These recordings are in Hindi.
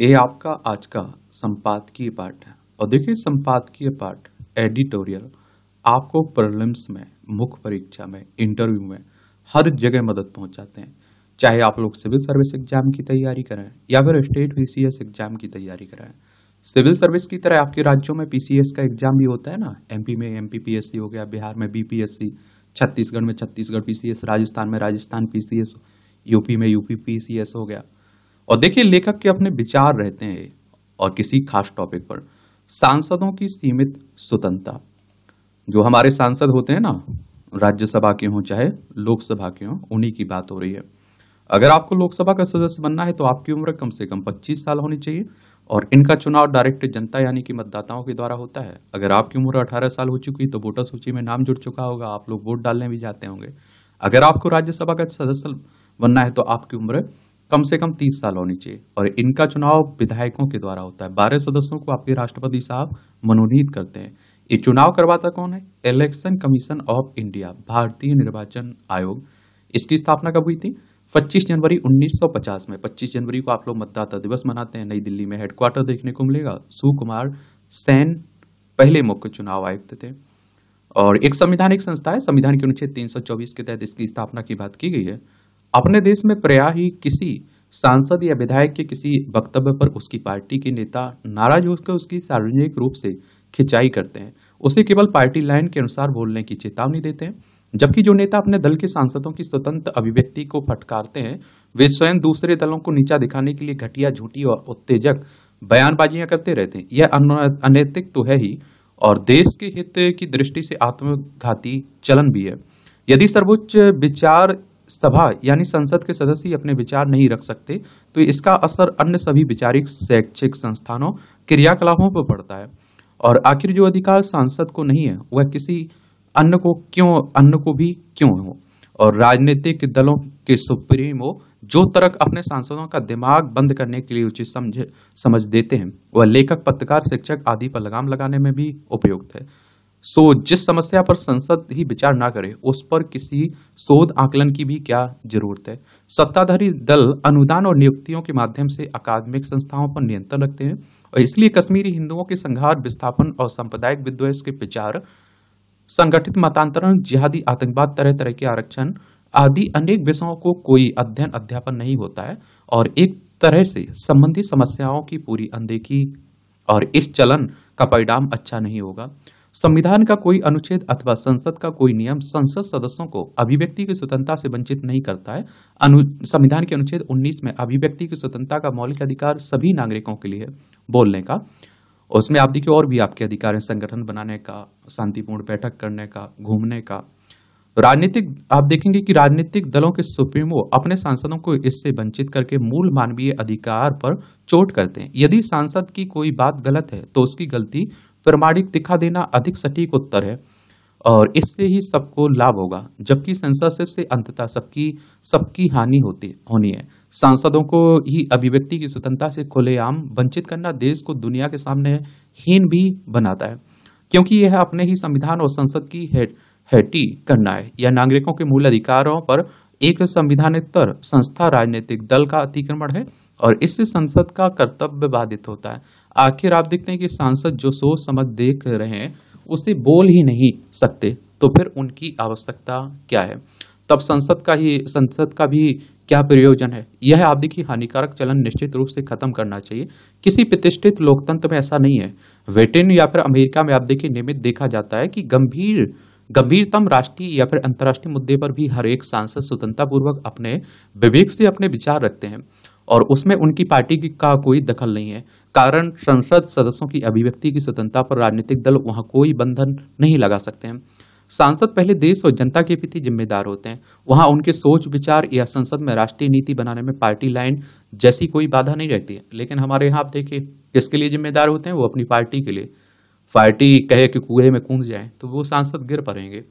ये आपका आज का संपादकीय पाठ है और देखिए संपादकीय पाठ एडिटोरियल आपको प्रॉब्लम्स में मुख्य परीक्षा में इंटरव्यू में हर जगह मदद पहुंचाते हैं चाहे आप लोग सिविल सर्विस एग्जाम की तैयारी करें या फिर स्टेट पी एग्जाम की तैयारी करें सिविल सर्विस की तरह आपके राज्यों में पीसीएस का एग्जाम भी होता है ना एम में एम हो गया बिहार में बी छत्तीसगढ़ में छत्तीसगढ़ पी राजस्थान में राजस्थान पी यूपी में यूपी पी हो गया और देखिए लेखक के अपने विचार रहते हैं और किसी खास टॉपिक पर सांसदों की सीमित स्वतंत्रता जो हमारे सांसद होते हैं ना राज्यसभा के हों चाहे लोकसभा के हों उन्हीं की बात हो रही है अगर आपको लोकसभा का सदस्य बनना है तो आपकी उम्र कम से कम 25 साल होनी चाहिए और इनका चुनाव डायरेक्ट जनता यानी कि मतदाताओं के द्वारा होता है अगर आपकी उम्र 18 साल हो चुकी तो वोटर सूची में नाम जुड़ चुका होगा आप लोग वोट डालने भी जाते होंगे अगर आपको राज्यसभा का सदस्य बनना है तो आपकी उम्र कम से कम तीस साल होनी चाहिए और इनका चुनाव विधायकों के द्वारा होता है बारह सदस्यों को आपके राष्ट्रपति साहब मनोनीत करते हैं ये चुनाव करवाता कौन है इलेक्शन कमीशन ऑफ इंडिया भारतीय निर्वाचन आयोग इसकी स्थापना कब हुई थी 25 जनवरी 1950 में 25 जनवरी को आप लोग मतदाता दिवस मनाते हैं नई दिल्ली में हेडक्वार्टर देखने को मिलेगा सुकुमार सेन पहले मुख्य चुनाव आयुक्त थे और एक संविधानिक संस्था है संविधान के अनुच्छेद 324 के तहत इसकी स्थापना की बात की गई है अपने देश में प्रया ही किसी सांसद या विधायक के किसी वक्तव्य पर उसकी पार्टी के नेता नाराज होकर उसकी सार्वजनिक रूप से खिंचाई करते हैं उसे केवल पार्टी लाइन के अनुसार बोलने की चेतावनी देते हैं जबकि जो नेता अपने दल के सांसदों की स्वतंत्र अभिव्यक्ति को फटकारते हैं वे स्वयं दूसरे दलों को नीचा दिखाने के लिए घटिया झूठी और उत्तेजक बयानबाजियां करते रहते हैं यह अनैतिक तो है ही और देश के हित की दृष्टि से आत्मघाती चलन भी है यदि सर्वोच्च विचार सभा यानी संसद के सदस्य ही अपने विचार नहीं रख सकते तो इसका असर अन्य सभी विचारिक शैक्षिक संस्थानों क्रियाकलापों पर पड़ता है और आखिर जो अधिकार सांसद को नहीं है वह किसी अन्य को क्यों अन्य को भी क्यों हो और राजनीतिक दलों के सुप्रीमो जो तर्क अपने सांसदों का दिमाग बंद करने के लिए उचित समझ समझ देते हैं वह लेखक पत्रकार शिक्षक आदि पर लगाम लगाने में भी उपयुक्त है सो so, जिस समस्या पर संसद ही विचार ना करे उस पर किसी शोध आकलन की भी क्या जरूरत है सत्ताधारी दल अनुदान और नियुक्तियों के माध्यम से अकादमिक संस्थाओं पर नियंत्रण रखते हैं और इसलिए कश्मीरी हिंदुओं के संघार विस्थापन और सांप्रदायिक विद्वेष के विचार संगठित मतांतरण जिहादी आतंकवाद तरह तरह के आरक्षण आदि अनेक विषयों को कोई अध्ययन अध्यापन नहीं होता है और एक तरह से संबंधित समस्याओं की पूरी अनदेखी और इस चलन का परिणाम अच्छा नहीं होगा संविधान का कोई अनुच्छेद अथवा संसद का कोई नियम संसद सदस्यों को अभिव्यक्ति की स्वतंत्रता से वंचित नहीं करता है अनु संविधान के अनुच्छेद 19 में अभिव्यक्ति की स्वतंत्रता का मौलिक अधिकार सभी नागरिकों के लिए बोलने का उसमें आप देखिए और भी आपके अधिकार हैं संगठन बनाने का शांतिपूर्ण बैठक करने का घूमने का राजनीतिक आप देखेंगे कि राजनीतिक दलों के सुप्रीमो अपने सांसदों को इससे वंचित करके मूल मानवीय अधिकार पर चोट करते हैं यदि सांसद की कोई बात गलत है तो उसकी गलती प्रमाणिक दिखा देना अधिक सटीक उत्तर है और इससे ही सबको लाभ होगा जबकि सेंसरशिप से अंततः सबकी सबकी हानि होती होनी है सांसदों को ही अभिव्यक्ति की स्वतंत्रता से खुलेआम वंचित करना देश को दुनिया के सामने हीन भी बनाता है क्योंकि यह अपने ही संविधान और संसद की हेटी करना है यह नागरिकों के मूल अधिकारों पर एक संविधानितर संस्था राजनीतिक दल का अतिक्रमण है और इससे संसद का कर्तव्य बाधित होता है आखिर आप देखते हैं कि सांसद जो सोच समझ देख रहे हैं उसे बोल ही नहीं सकते तो फिर उनकी आवश्यकता क्या है तब संसद का ही संसद का भी क्या प्रयोजन है यह आप देखिए हानिकारक चलन निश्चित रूप से खत्म करना चाहिए किसी प्रतिष्ठित लोकतंत्र में ऐसा नहीं है ब्रिटेन या फिर अमेरिका में आप देखिए नियमित देखा जाता है कि गंभीर गंभीरतम राष्ट्रीय या फिर अंतर्राष्ट्रीय मुद्दे पर भी हर एक सांसद स्वतंत्रतापूर्वक अपने विवेक से अपने विचार रखते हैं और उसमें उनकी पार्टी का कोई दखल नहीं है कारण संसद सदस्यों की अभिव्यक्ति की स्वतंत्रता पर राजनीतिक दल वहां कोई बंधन नहीं लगा सकते हैं सांसद पहले देश और जनता के प्रति जिम्मेदार होते हैं वहां उनके सोच विचार या संसद में राष्ट्रीय नीति बनाने में पार्टी लाइन जैसी कोई बाधा नहीं रहती है लेकिन हमारे यहाँ आप देखिए किसके लिए जिम्मेदार होते हैं वो अपनी पार्टी के लिए पार्टी कहे कि कुएं में कूद जाए तो वो सांसद गिर पड़ेंगे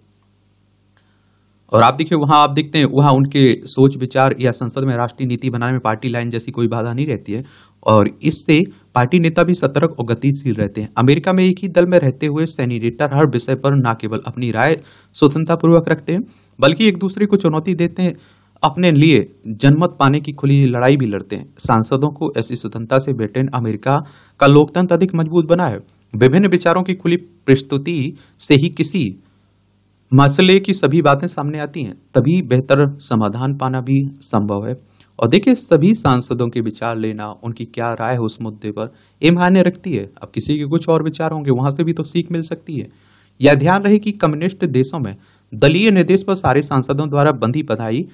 और आप देखिए वहाँ आप देखते हैं वहाँ उनके सोच विचार या संसद में राष्ट्रीय नीति बनाने में पार्टी लाइन जैसी कोई बाधा नहीं रहती है और इससे पार्टी नेता भी सतर्क और गतिशील रहते हैं अमेरिका में एक ही दल में रहते हुए सैनिटेटर हर विषय पर न केवल अपनी राय स्वतंत्रतापूर्वक रखते हैं बल्कि एक दूसरे को चुनौती देते हैं अपने लिए जनमत पाने की खुली लड़ाई भी लड़ते हैं सांसदों को ऐसी स्वतंत्रता से ब्रिटेन अमेरिका का लोकतंत्र अधिक मजबूत बना है विभिन्न विचारों की खुली प्रस्तुति से ही किसी मसले की सभी बातें सामने आती हैं तभी बेहतर समाधान पाना भी संभव है और देखिए सभी सांसदों के विचार लेना उनकी क्या राय है उस मुद्दे पर ये मायने रखती है अब किसी के कुछ और विचार होंगे वहां से भी तो सीख मिल सकती है यह ध्यान रहे कि कम्युनिस्ट देशों में दलीय निर्देश पर सारे सांसदों द्वारा बंधी बधाई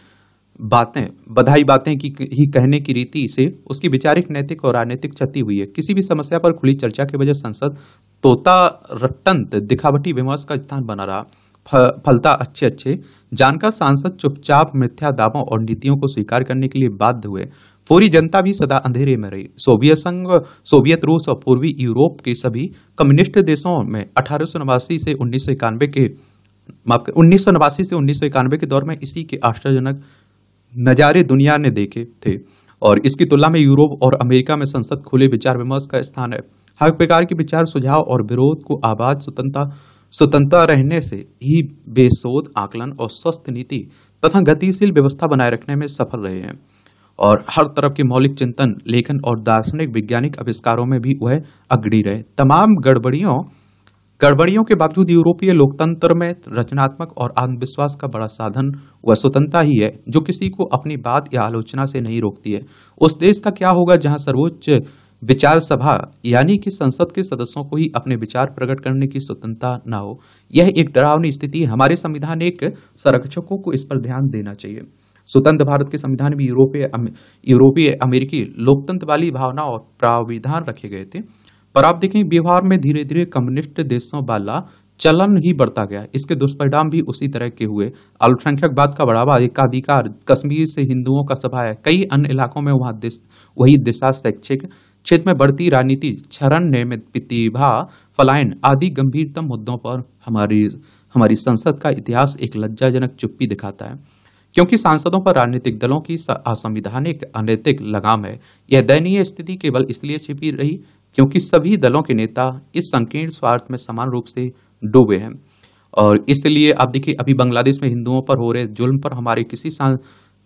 बातें बधाई बातें की ही कहने की रीति से उसकी विचारिक नैतिक और राजनीतिक क्षति हुई है किसी भी समस्या पर खुली चर्चा के वजह संसद तोता रट्टंत दिखावटी विमर्श का स्थान बना रहा फलता अच्छे अच्छे जानकर सांसद चुपचाप मिथ्या दावों और नीतियों को स्वीकार करने के लिए बाध्य हुए फौरी जनता भी सदा अंधेरे में रही सोवियत संघ सोवियत रूस और पूर्वी यूरोप के सभी कम्युनिस्ट देशों में अठारह से उन्नीस के उन्नीस से उन्नीस के दौर में इसी के आश्चर्यजनक नज़ारे दुनिया ने देखे थे और इसकी तुलना में यूरोप और अमेरिका में संसद खुले विचार विमर्श का स्थान है हर प्रकार के विचार सुझाव और विरोध को आवाज स्वतंत्रता स्वतंत्रता रहने से ही वे शोध आकलन और स्वस्थ नीति तथा गतिशील व्यवस्था बनाए रखने में सफल रहे हैं और हर तरफ के मौलिक चिंतन लेखन और दार्शनिक वैज्ञानिक आविष्कारों में भी वह अग्रणी रहे तमाम गड़बड़ियों गड़बड़ियों के बावजूद यूरोपीय लोकतंत्र में रचनात्मक और आत्मविश्वास का बड़ा साधन वह स्वतंत्रता ही है जो किसी को अपनी बात या आलोचना से नहीं रोकती है उस देश का क्या होगा जहां सर्वोच्च विचार सभा यानी कि संसद के सदस्यों को ही अपने विचार प्रकट करने की स्वतंत्रता न हो यह एक डरावनी स्थिति हमारे संविधान एक संरक्षकों को इस पर ध्यान देना चाहिए स्वतंत्र भारत के संविधान में यूरोपीय यूरोपीय अमेरिकी लोकतंत्र वाली भावना और प्राविधान रखे गए थे पर आप देखें व्यवहार में धीरे धीरे कम्युनिस्ट देशों वाला चलन ही बढ़ता गया इसके दुष्परिणाम भी उसी तरह के हुए अल्पसंख्यक बात का बढ़ावा एकाधिकार कश्मीर से हिंदुओं का सभा है कई अन्य इलाकों में वहाँ वही दिशा शैक्षिक क्षेत्र में बढ़ती राजनीति क्षरण निर्मित प्रतिभा फलायन आदि गंभीरतम मुद्दों पर हमारी हमारी संसद का इतिहास एक लज्जाजनक चुप्पी दिखाता है क्योंकि सांसदों पर राजनीतिक दलों की असंवैधानिक अनैतिक लगाम है यह दयनीय स्थिति केवल इसलिए छिपी रही क्योंकि सभी दलों के नेता इस संकीर्ण स्वार्थ में समान रूप से डूबे हैं और इसलिए आप देखिए अभी बांग्लादेश में हिंदुओं पर हो रहे जुल्म पर हमारे किसी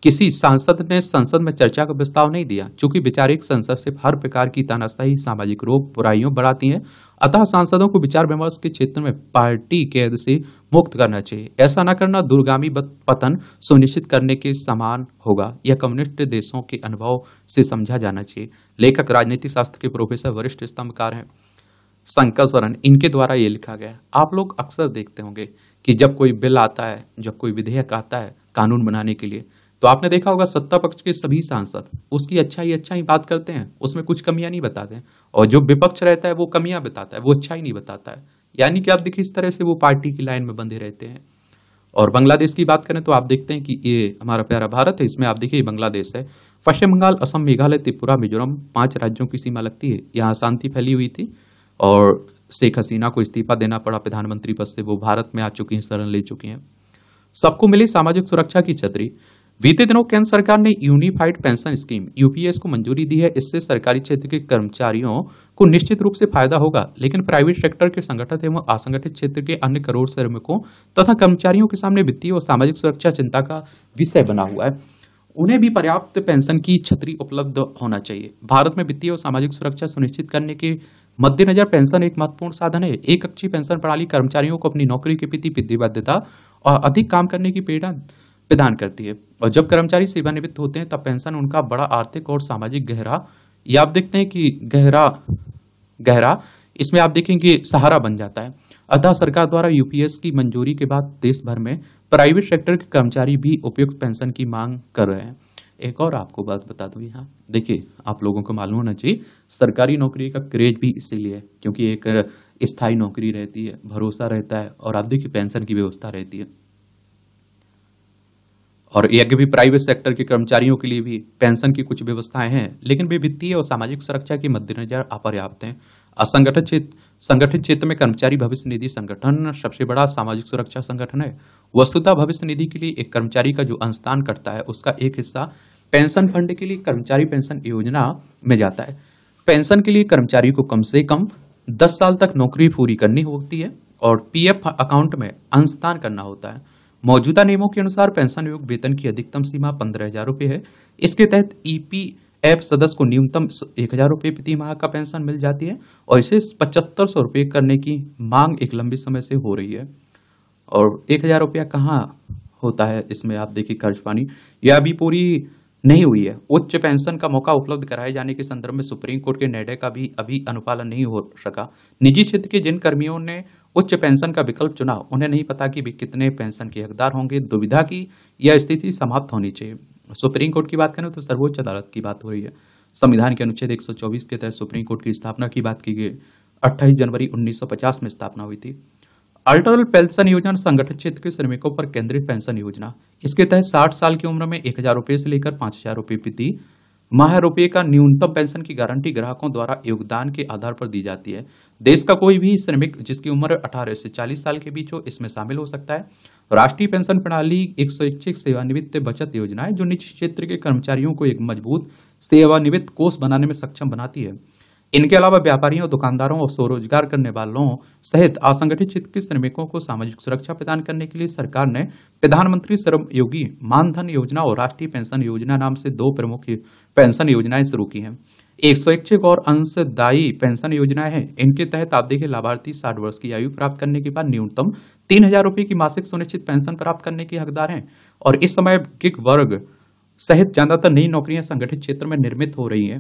किसी सांसद ने संसद में चर्चा का प्रस्ताव नहीं दिया चूंकि विचारिक संसद सिर्फ हर प्रकार की तानाशाही सामाजिक रोग बुराइयों बढ़ाती है अतः सांसदों को विचार विमर्श के क्षेत्र में पार्टी कैद से मुक्त करना चाहिए ऐसा न करना दूरगामी पतन सुनिश्चित करने के समान होगा यह कम्युनिस्ट देशों के अनुभव से समझा जाना चाहिए लेखक राजनीति शास्त्र के प्रोफेसर वरिष्ठ स्तंभकार हैं शंकर स्वरण इनके द्वारा ये लिखा गया आप लोग अक्सर देखते होंगे कि जब कोई बिल आता है जब कोई विधेयक आता है कानून बनाने के लिए तो आपने देखा होगा सत्ता पक्ष के सभी सांसद उसकी अच्छा ही अच्छा ही बात करते हैं उसमें कुछ कमियां नहीं बताते हैं और जो विपक्ष रहता है वो कमियां बताता है वो अच्छा ही नहीं बताता है यानी कि आप देखिए इस तरह से वो पार्टी की लाइन में बंधे रहते हैं और बांग्लादेश की बात करें तो आप देखते हैं कि ये हमारा प्यारा भारत है इसमें आप देखिए बांग्लादेश है पश्चिम बंगाल असम मेघालय त्रिपुरा मिजोरम पांच राज्यों की सीमा लगती है यहाँ शांति फैली हुई थी और शेख हसीना को इस्तीफा देना पड़ा प्रधानमंत्री पद से वो भारत में आ चुकी हैं शरण ले चुकी हैं सबको मिली सामाजिक सुरक्षा की छतरी बीते दिनों केंद्र सरकार ने यूनिफाइड पेंशन स्कीम यूपीएस को मंजूरी दी है इससे सरकारी क्षेत्र के कर्मचारियों को निश्चित रूप से फायदा होगा लेकिन प्राइवेट सेक्टर के संगठित एवं असंगठित क्षेत्र के अन्य करोड़ श्रमिकों तथा कर्मचारियों के सामने वित्तीय और सामाजिक सुरक्षा चिंता का विषय बना हुआ है उन्हें भी पर्याप्त पेंशन की छतरी उपलब्ध होना चाहिए भारत में वित्तीय और सामाजिक सुरक्षा सुनिश्चित करने के मद्देनजर पेंशन एक महत्वपूर्ण साधन है एक अच्छी पेंशन प्रणाली कर्मचारियों को अपनी नौकरी के प्रति विधिबद्धता और अधिक काम करने की प्रेरणा प्रदान करती है और जब कर्मचारी सेवानिवृत्त होते हैं तब पेंशन उनका बड़ा आर्थिक और सामाजिक गहरा या आप देखते हैं कि गहरा गहरा इसमें आप देखेंगे सहारा बन जाता है अतः सरकार द्वारा यूपीएस की मंजूरी के बाद देश भर में प्राइवेट सेक्टर के कर्मचारी भी उपयुक्त पेंशन की मांग कर रहे हैं एक और आपको बात बता दूँ यहाँ देखिए आप लोगों को मालूम होना चाहिए सरकारी नौकरी का क्रेज भी इसीलिए है क्योंकि एक स्थायी नौकरी रहती है भरोसा रहता है और आप देखिए पेंशन की व्यवस्था रहती है और यज्ञ भी प्राइवेट सेक्टर के कर्मचारियों के लिए भी पेंशन की कुछ व्यवस्थाएं हैं लेकिन वे वित्तीय और सामाजिक सुरक्षा के मद्देनजर अपर्याप्त हैं असंगठित क्षेत्र संगठित क्षेत्र में कर्मचारी भविष्य निधि संगठन सबसे बड़ा सामाजिक सुरक्षा संगठन है वस्तुतः भविष्य निधि के लिए एक कर्मचारी का जो अंशदान करता है उसका एक हिस्सा पेंशन फंड के लिए कर्मचारी पेंशन योजना में जाता है पेंशन के लिए कर्मचारी को कम से कम दस साल तक नौकरी पूरी करनी होती है और पीएफ अकाउंट में अंशदान करना होता है मौजूदा नियमों के अनुसार पेंशन योग वेतन की अधिकतम सीमा पंद्रह हजार रुपये है इसके तहत ईपी e एफ सदस्य को न्यूनतम एक हजार रुपये प्रति माह का पेंशन मिल जाती है और इसे पचहत्तर सौ रुपये करने की मांग एक लंबे समय से हो रही है और एक हजार रुपया कहाँ होता है इसमें आप देखिए खर्च पानी यह अभी पूरी नहीं हुई है उच्च पेंशन का मौका उपलब्ध कराए जाने के संदर्भ में सुप्रीम कोर्ट के निर्णय का भी अभी अनुपालन नहीं हो सका निजी क्षेत्र के जिन कर्मियों ने उच्च पेंशन का विकल्प चुना उन्हें नहीं पता कि भी कितने पेंशन के हकदार होंगे दुविधा की यह स्थिति समाप्त होनी चाहिए सुप्रीम कोर्ट की बात करें तो सर्वोच्च अदालत की बात हो रही है संविधान के अनुच्छेद 124 के तहत सुप्रीम कोर्ट की स्थापना की बात की गई अट्ठाईस जनवरी 1950 में स्थापना हुई थी अल्टरल पेंशन योजना संगठन क्षेत्र के श्रमिकों पर केंद्रित पेंशन योजना इसके तहत साठ साल की उम्र में एक हजार रुपये से लेकर पांच हजार रुपये प्रति माह रुपये का न्यूनतम पेंशन की गारंटी ग्राहकों द्वारा योगदान के आधार पर दी जाती है देश का कोई भी श्रमिक जिसकी उम्र 18 से 40 साल के बीच हो इसमें शामिल हो सकता है राष्ट्रीय पेंशन प्रणाली एक स्वैच्छिक सेवानिवृत्त बचत योजना है जो निजी क्षेत्र के कर्मचारियों को एक मजबूत सेवानिवृत्त कोष बनाने में सक्षम बनाती है इनके अलावा व्यापारियों दुकानदारों और स्वरोजगार करने वालों सहित असंगठित क्षेत्र के श्रमिकों को सामाजिक सुरक्षा प्रदान करने के लिए सरकार ने प्रधानमंत्री श्रम योगी मानधन योजना और राष्ट्रीय पेंशन योजना नाम से दो प्रमुख पेंशन योजनाएं शुरू की हैं एक स्वैच्छिक और अंशदायी पेंशन योजनाएं हैं इनके तहत आप देखिए लाभार्थी साठ वर्ष की आयु प्राप्त करने के बाद न्यूनतम तीन हजार रुपये की मासिक सुनिश्चित पेंशन प्राप्त करने के हकदार हैं और इस समय किक वर्ग सहित ज्यादातर नई नौकरियां संगठित क्षेत्र में निर्मित हो रही हैं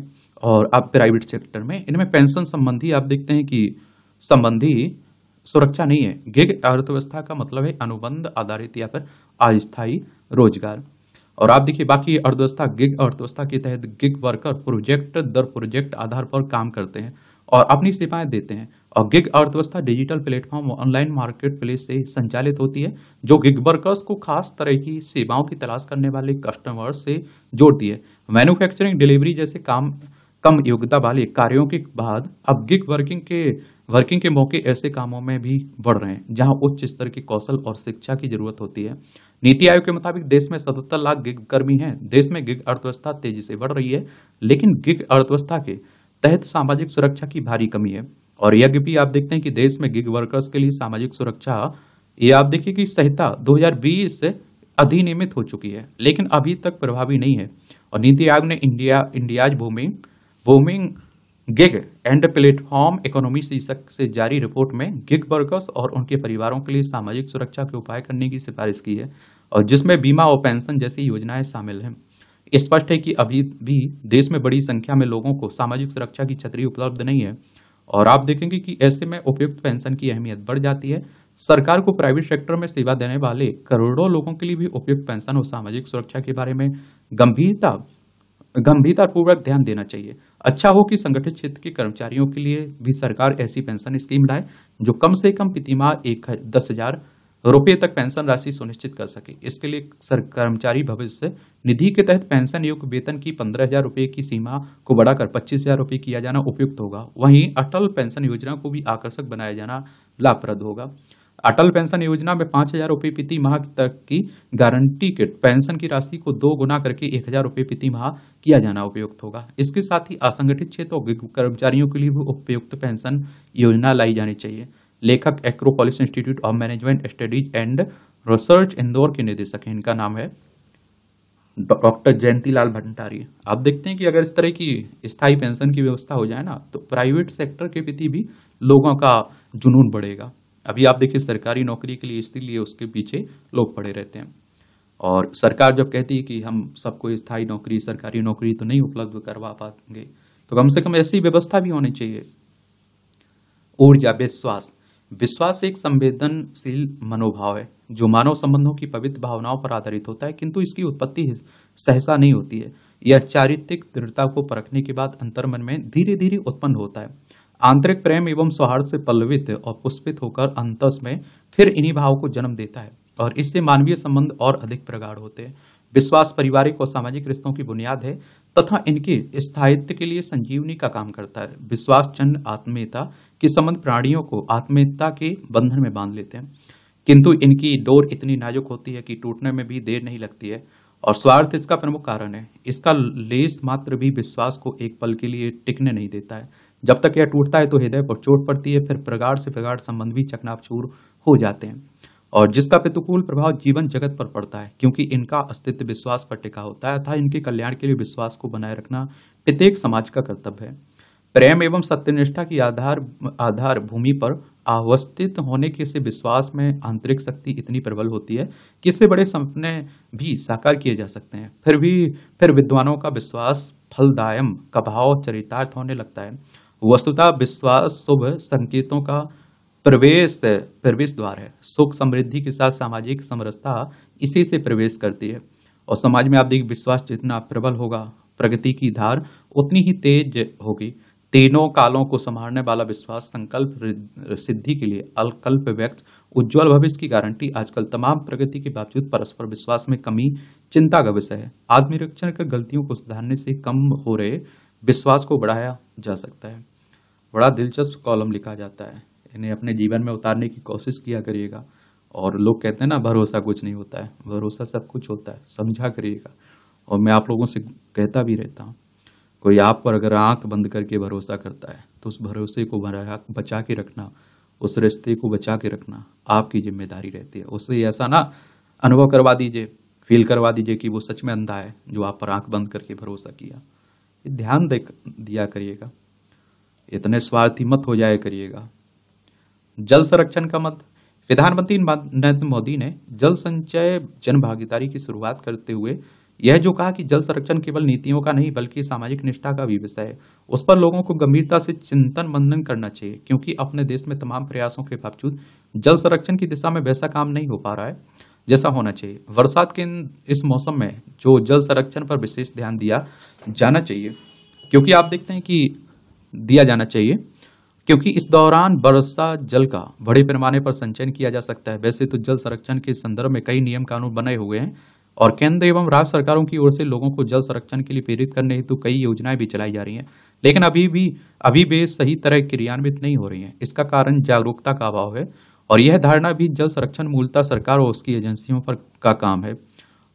और आप प्राइवेट सेक्टर में इनमें पेंशन संबंधी आप देखते हैं कि संबंधी सुरक्षा नहीं है गिग अर्थव्यवस्था का मतलब है अनुबंध आधारित या फिर अस्थायी रोजगार और आप देखिए बाकी अर्थव्यवस्था गिग अर्थव्यवस्था के तहत गिग वर्कर प्रोजेक्ट दर प्रोजेक्ट आधार पर काम करते हैं और अपनी सेवाएं देते हैं और गिग अर्थव्यवस्था डिजिटल प्लेटफॉर्म और ऑनलाइन मार्केट प्लेस से संचालित होती है जो गिग वर्कर्स को खास तरह की सेवाओं की तलाश करने वाले कस्टमर्स से जोड़ती है मैन्युफैक्चरिंग डिलीवरी जैसे काम कम योग्यता वाले कार्यों के बाद अब गिग वर्किंग के वर्किंग के मौके ऐसे कामों में भी बढ़ रहे हैं जहां उच्च स्तर के कौशल और शिक्षा की जरूरत होती है नीति आयोग के मुताबिक देश में सतहत्तर लाख गिग कर्मी हैं देश में गिग अर्थव्यवस्था तेजी से बढ़ रही है लेकिन गिग अर्थव्यवस्था के तहत सामाजिक सुरक्षा की भारी कमी है और यज्ञ भी आप देखते हैं कि देश में गिग वर्कर्स के लिए सामाजिक सुरक्षा ये आप देखिए कि संहिता दो से अधिनियमित हो चुकी है लेकिन अभी तक प्रभावी नहीं है और नीति आयोग ने इंडिया इंडियाज भूमि booming gig and platform economy शीर्षक से जारी रिपोर्ट में गिग वर्कर्स और उनके परिवारों के लिए सामाजिक सुरक्षा के उपाय करने की सिफारिश की है और जिसमें बीमा और पेंशन जैसी योजनाएं शामिल हैं स्पष्ट है कि अभी भी देश में बड़ी संख्या में लोगों को सामाजिक सुरक्षा की छतरी उपलब्ध नहीं है और आप देखेंगे कि ऐसे में उपयुक्त पेंशन की अहमियत बढ़ जाती है सरकार को प्राइवेट सेक्टर में सेवा देने वाले करोड़ों लोगों के लिए भी उपयुक्त पेंशन और सामाजिक सुरक्षा के बारे में गंभीरता गंभीरतापूर्वक ध्यान देना चाहिए अच्छा हो कि संगठित क्षेत्र के कर्मचारियों के लिए भी सरकार ऐसी पेंशन स्कीम लाए जो कम से कम प्रतिमा एक दस हजार रुपये तक पेंशन राशि सुनिश्चित कर सके इसके लिए सर कर्मचारी भविष्य निधि के तहत पेंशन युक्त वेतन की पंद्रह हजार रुपये की सीमा को बढ़ाकर पच्चीस हजार रुपये किया जाना उपयुक्त होगा वहीं अटल पेंशन योजना को भी आकर्षक बनाया जाना लाभप्रद होगा अटल पेंशन योजना में पाँच हजार रुपये प्रति माह तक की गारंटी के पेंशन की राशि को दो गुना करके एक हजार रुपये प्रति माह किया जाना उपयुक्त होगा इसके साथ ही असंगठित क्षेत्र और कर्मचारियों के लिए भी उपयुक्त पेंशन योजना लाई जानी चाहिए लेखक Acropolis Institute of Management Studies and Research Indore के निदेशक हैं इनका नाम है डॉक्टर जयंती लाल भंडारी आप देखते हैं कि अगर इस तरह की स्थायी पेंशन की व्यवस्था हो जाए ना तो प्राइवेट सेक्टर के प्रति भी लोगों का जुनून बढ़ेगा अभी आप देखिए सरकारी नौकरी के लिए इसीलिए उसके पीछे लोग पड़े रहते हैं और सरकार जब कहती है कि हम सबको स्थायी नौकरी सरकारी नौकरी तो नहीं उपलब्ध करवा पाएंगे तो कम से कम ऐसी व्यवस्था भी होनी चाहिए ऊर्जा विश्वास विश्वास एक संवेदनशील मनोभाव है जो मानव संबंधों की पवित्र भावनाओं पर आधारित होता है किंतु इसकी उत्पत्ति सहसा नहीं होती है यह चारित्रिक दृढ़ता को परखने के बाद अंतर्मन में धीरे धीरे उत्पन्न होता है आंतरिक प्रेम एवं सौहार्द से पल्लवित और पुष्पित होकर अंतस में फिर इन्हीं भाव को जन्म देता है और इससे मानवीय संबंध और अधिक प्रगाढ़ होते हैं विश्वास पारिवारिक और सामाजिक रिश्तों की बुनियाद है तथा इनके स्थायित्व के लिए संजीवनी का काम करता है विश्वास चंद आत्मीयता के संबंध प्राणियों को आत्मीयता के बंधन में बांध लेते हैं किंतु इनकी डोर इतनी नाजुक होती है कि टूटने में भी देर नहीं लगती है और स्वार्थ इसका प्रमुख कारण है इसका लेस मात्र भी विश्वास को एक पल के लिए टिकने नहीं देता है जब तक यह टूटता है तो हृदय पर चोट पड़ती है फिर प्रगाढ़ से प्रगाढ़ संबंध भी चकनापचूर हो जाते हैं और जिसका प्रतिकूल प्रभाव जीवन जगत पर पड़ता है क्योंकि इनका अस्तित्व विश्वास पर टिका होता है था इनके कल्याण के लिए विश्वास को बनाए रखना प्रत्येक समाज का कर्तव्य है प्रेम एवं सत्यनिष्ठा की आधार आधार भूमि पर अवस्थित होने के से विश्वास में आंतरिक शक्ति इतनी प्रबल होती है कि इससे बड़े सपने भी साकार किए जा सकते हैं फिर भी फिर विद्वानों का विश्वास फलदायम का भाव चरितार्थ होने लगता है वस्तुतः विश्वास शुभ संकेतों का प्रवेश प्रवेश द्वार है सुख समृद्धि के साथ सामाजिक समरसता इसी से प्रवेश करती है और समाज में आप देखिए विश्वास जितना प्रबल होगा प्रगति की धार उतनी ही तेज होगी तीनों कालों को संभालने वाला विश्वास संकल्प सिद्धि के लिए अलकल्प व्यक्त उज्जवल भविष्य की गारंटी आजकल तमाम प्रगति के बावजूद परस्पर विश्वास में कमी चिंता का विषय है आत्मनिरीक्षण कर गलतियों को सुधारने से कम हो रहे विश्वास को बढ़ाया जा सकता है बड़ा दिलचस्प कॉलम लिखा जाता है इन्हें अपने जीवन में उतारने की कोशिश किया करिएगा और लोग कहते हैं ना भरोसा कुछ नहीं होता है भरोसा सब कुछ होता है समझा करिएगा और मैं आप लोगों से कहता भी रहता हूँ कोई आप पर अगर आंख बंद करके भरोसा करता है तो उस भरोसे को बचा के रखना उस रिश्ते को बचा के रखना आपकी जिम्मेदारी रहती है उससे ऐसा ना अनुभव करवा दीजिए फील करवा दीजिए कि वो सच में अंधा है जो आप पर आंख बंद करके भरोसा किया ध्यान दे दिया करिएगा इतने स्वार्थी मत हो जाया करिएगा जल संरक्षण का मत प्रधानमंत्री नरेंद्र मोदी ने जल संचय जन भागीदारी की शुरुआत करते हुए यह जो कहा कि जल संरक्षण केवल नीतियों का नहीं बल्कि सामाजिक निष्ठा का भी विषय है उस पर लोगों को गंभीरता से चिंतन मंथन करना चाहिए क्योंकि अपने देश में तमाम प्रयासों के बावजूद जल संरक्षण की दिशा में वैसा काम नहीं हो पा रहा है जैसा होना चाहिए बरसात के इस मौसम में जो जल संरक्षण पर विशेष ध्यान दिया जाना चाहिए क्योंकि आप देखते हैं कि दिया जाना चाहिए क्योंकि इस दौरान वर्षा जल का बड़े पैमाने पर संचयन किया जा सकता है वैसे तो जल संरक्षण के संदर्भ में कई नियम कानून बनाए हुए हैं और केंद्र एवं राज्य सरकारों की ओर से लोगों को जल संरक्षण के लिए प्रेरित करने हेतु तो कई योजनाएं भी चलाई जा रही हैं लेकिन अभी भी अभी भी सही तरह क्रियान्वित नहीं हो रही है इसका कारण जागरूकता का अभाव है और यह धारणा भी जल संरक्षण मूलतः सरकार और उसकी एजेंसियों पर का काम है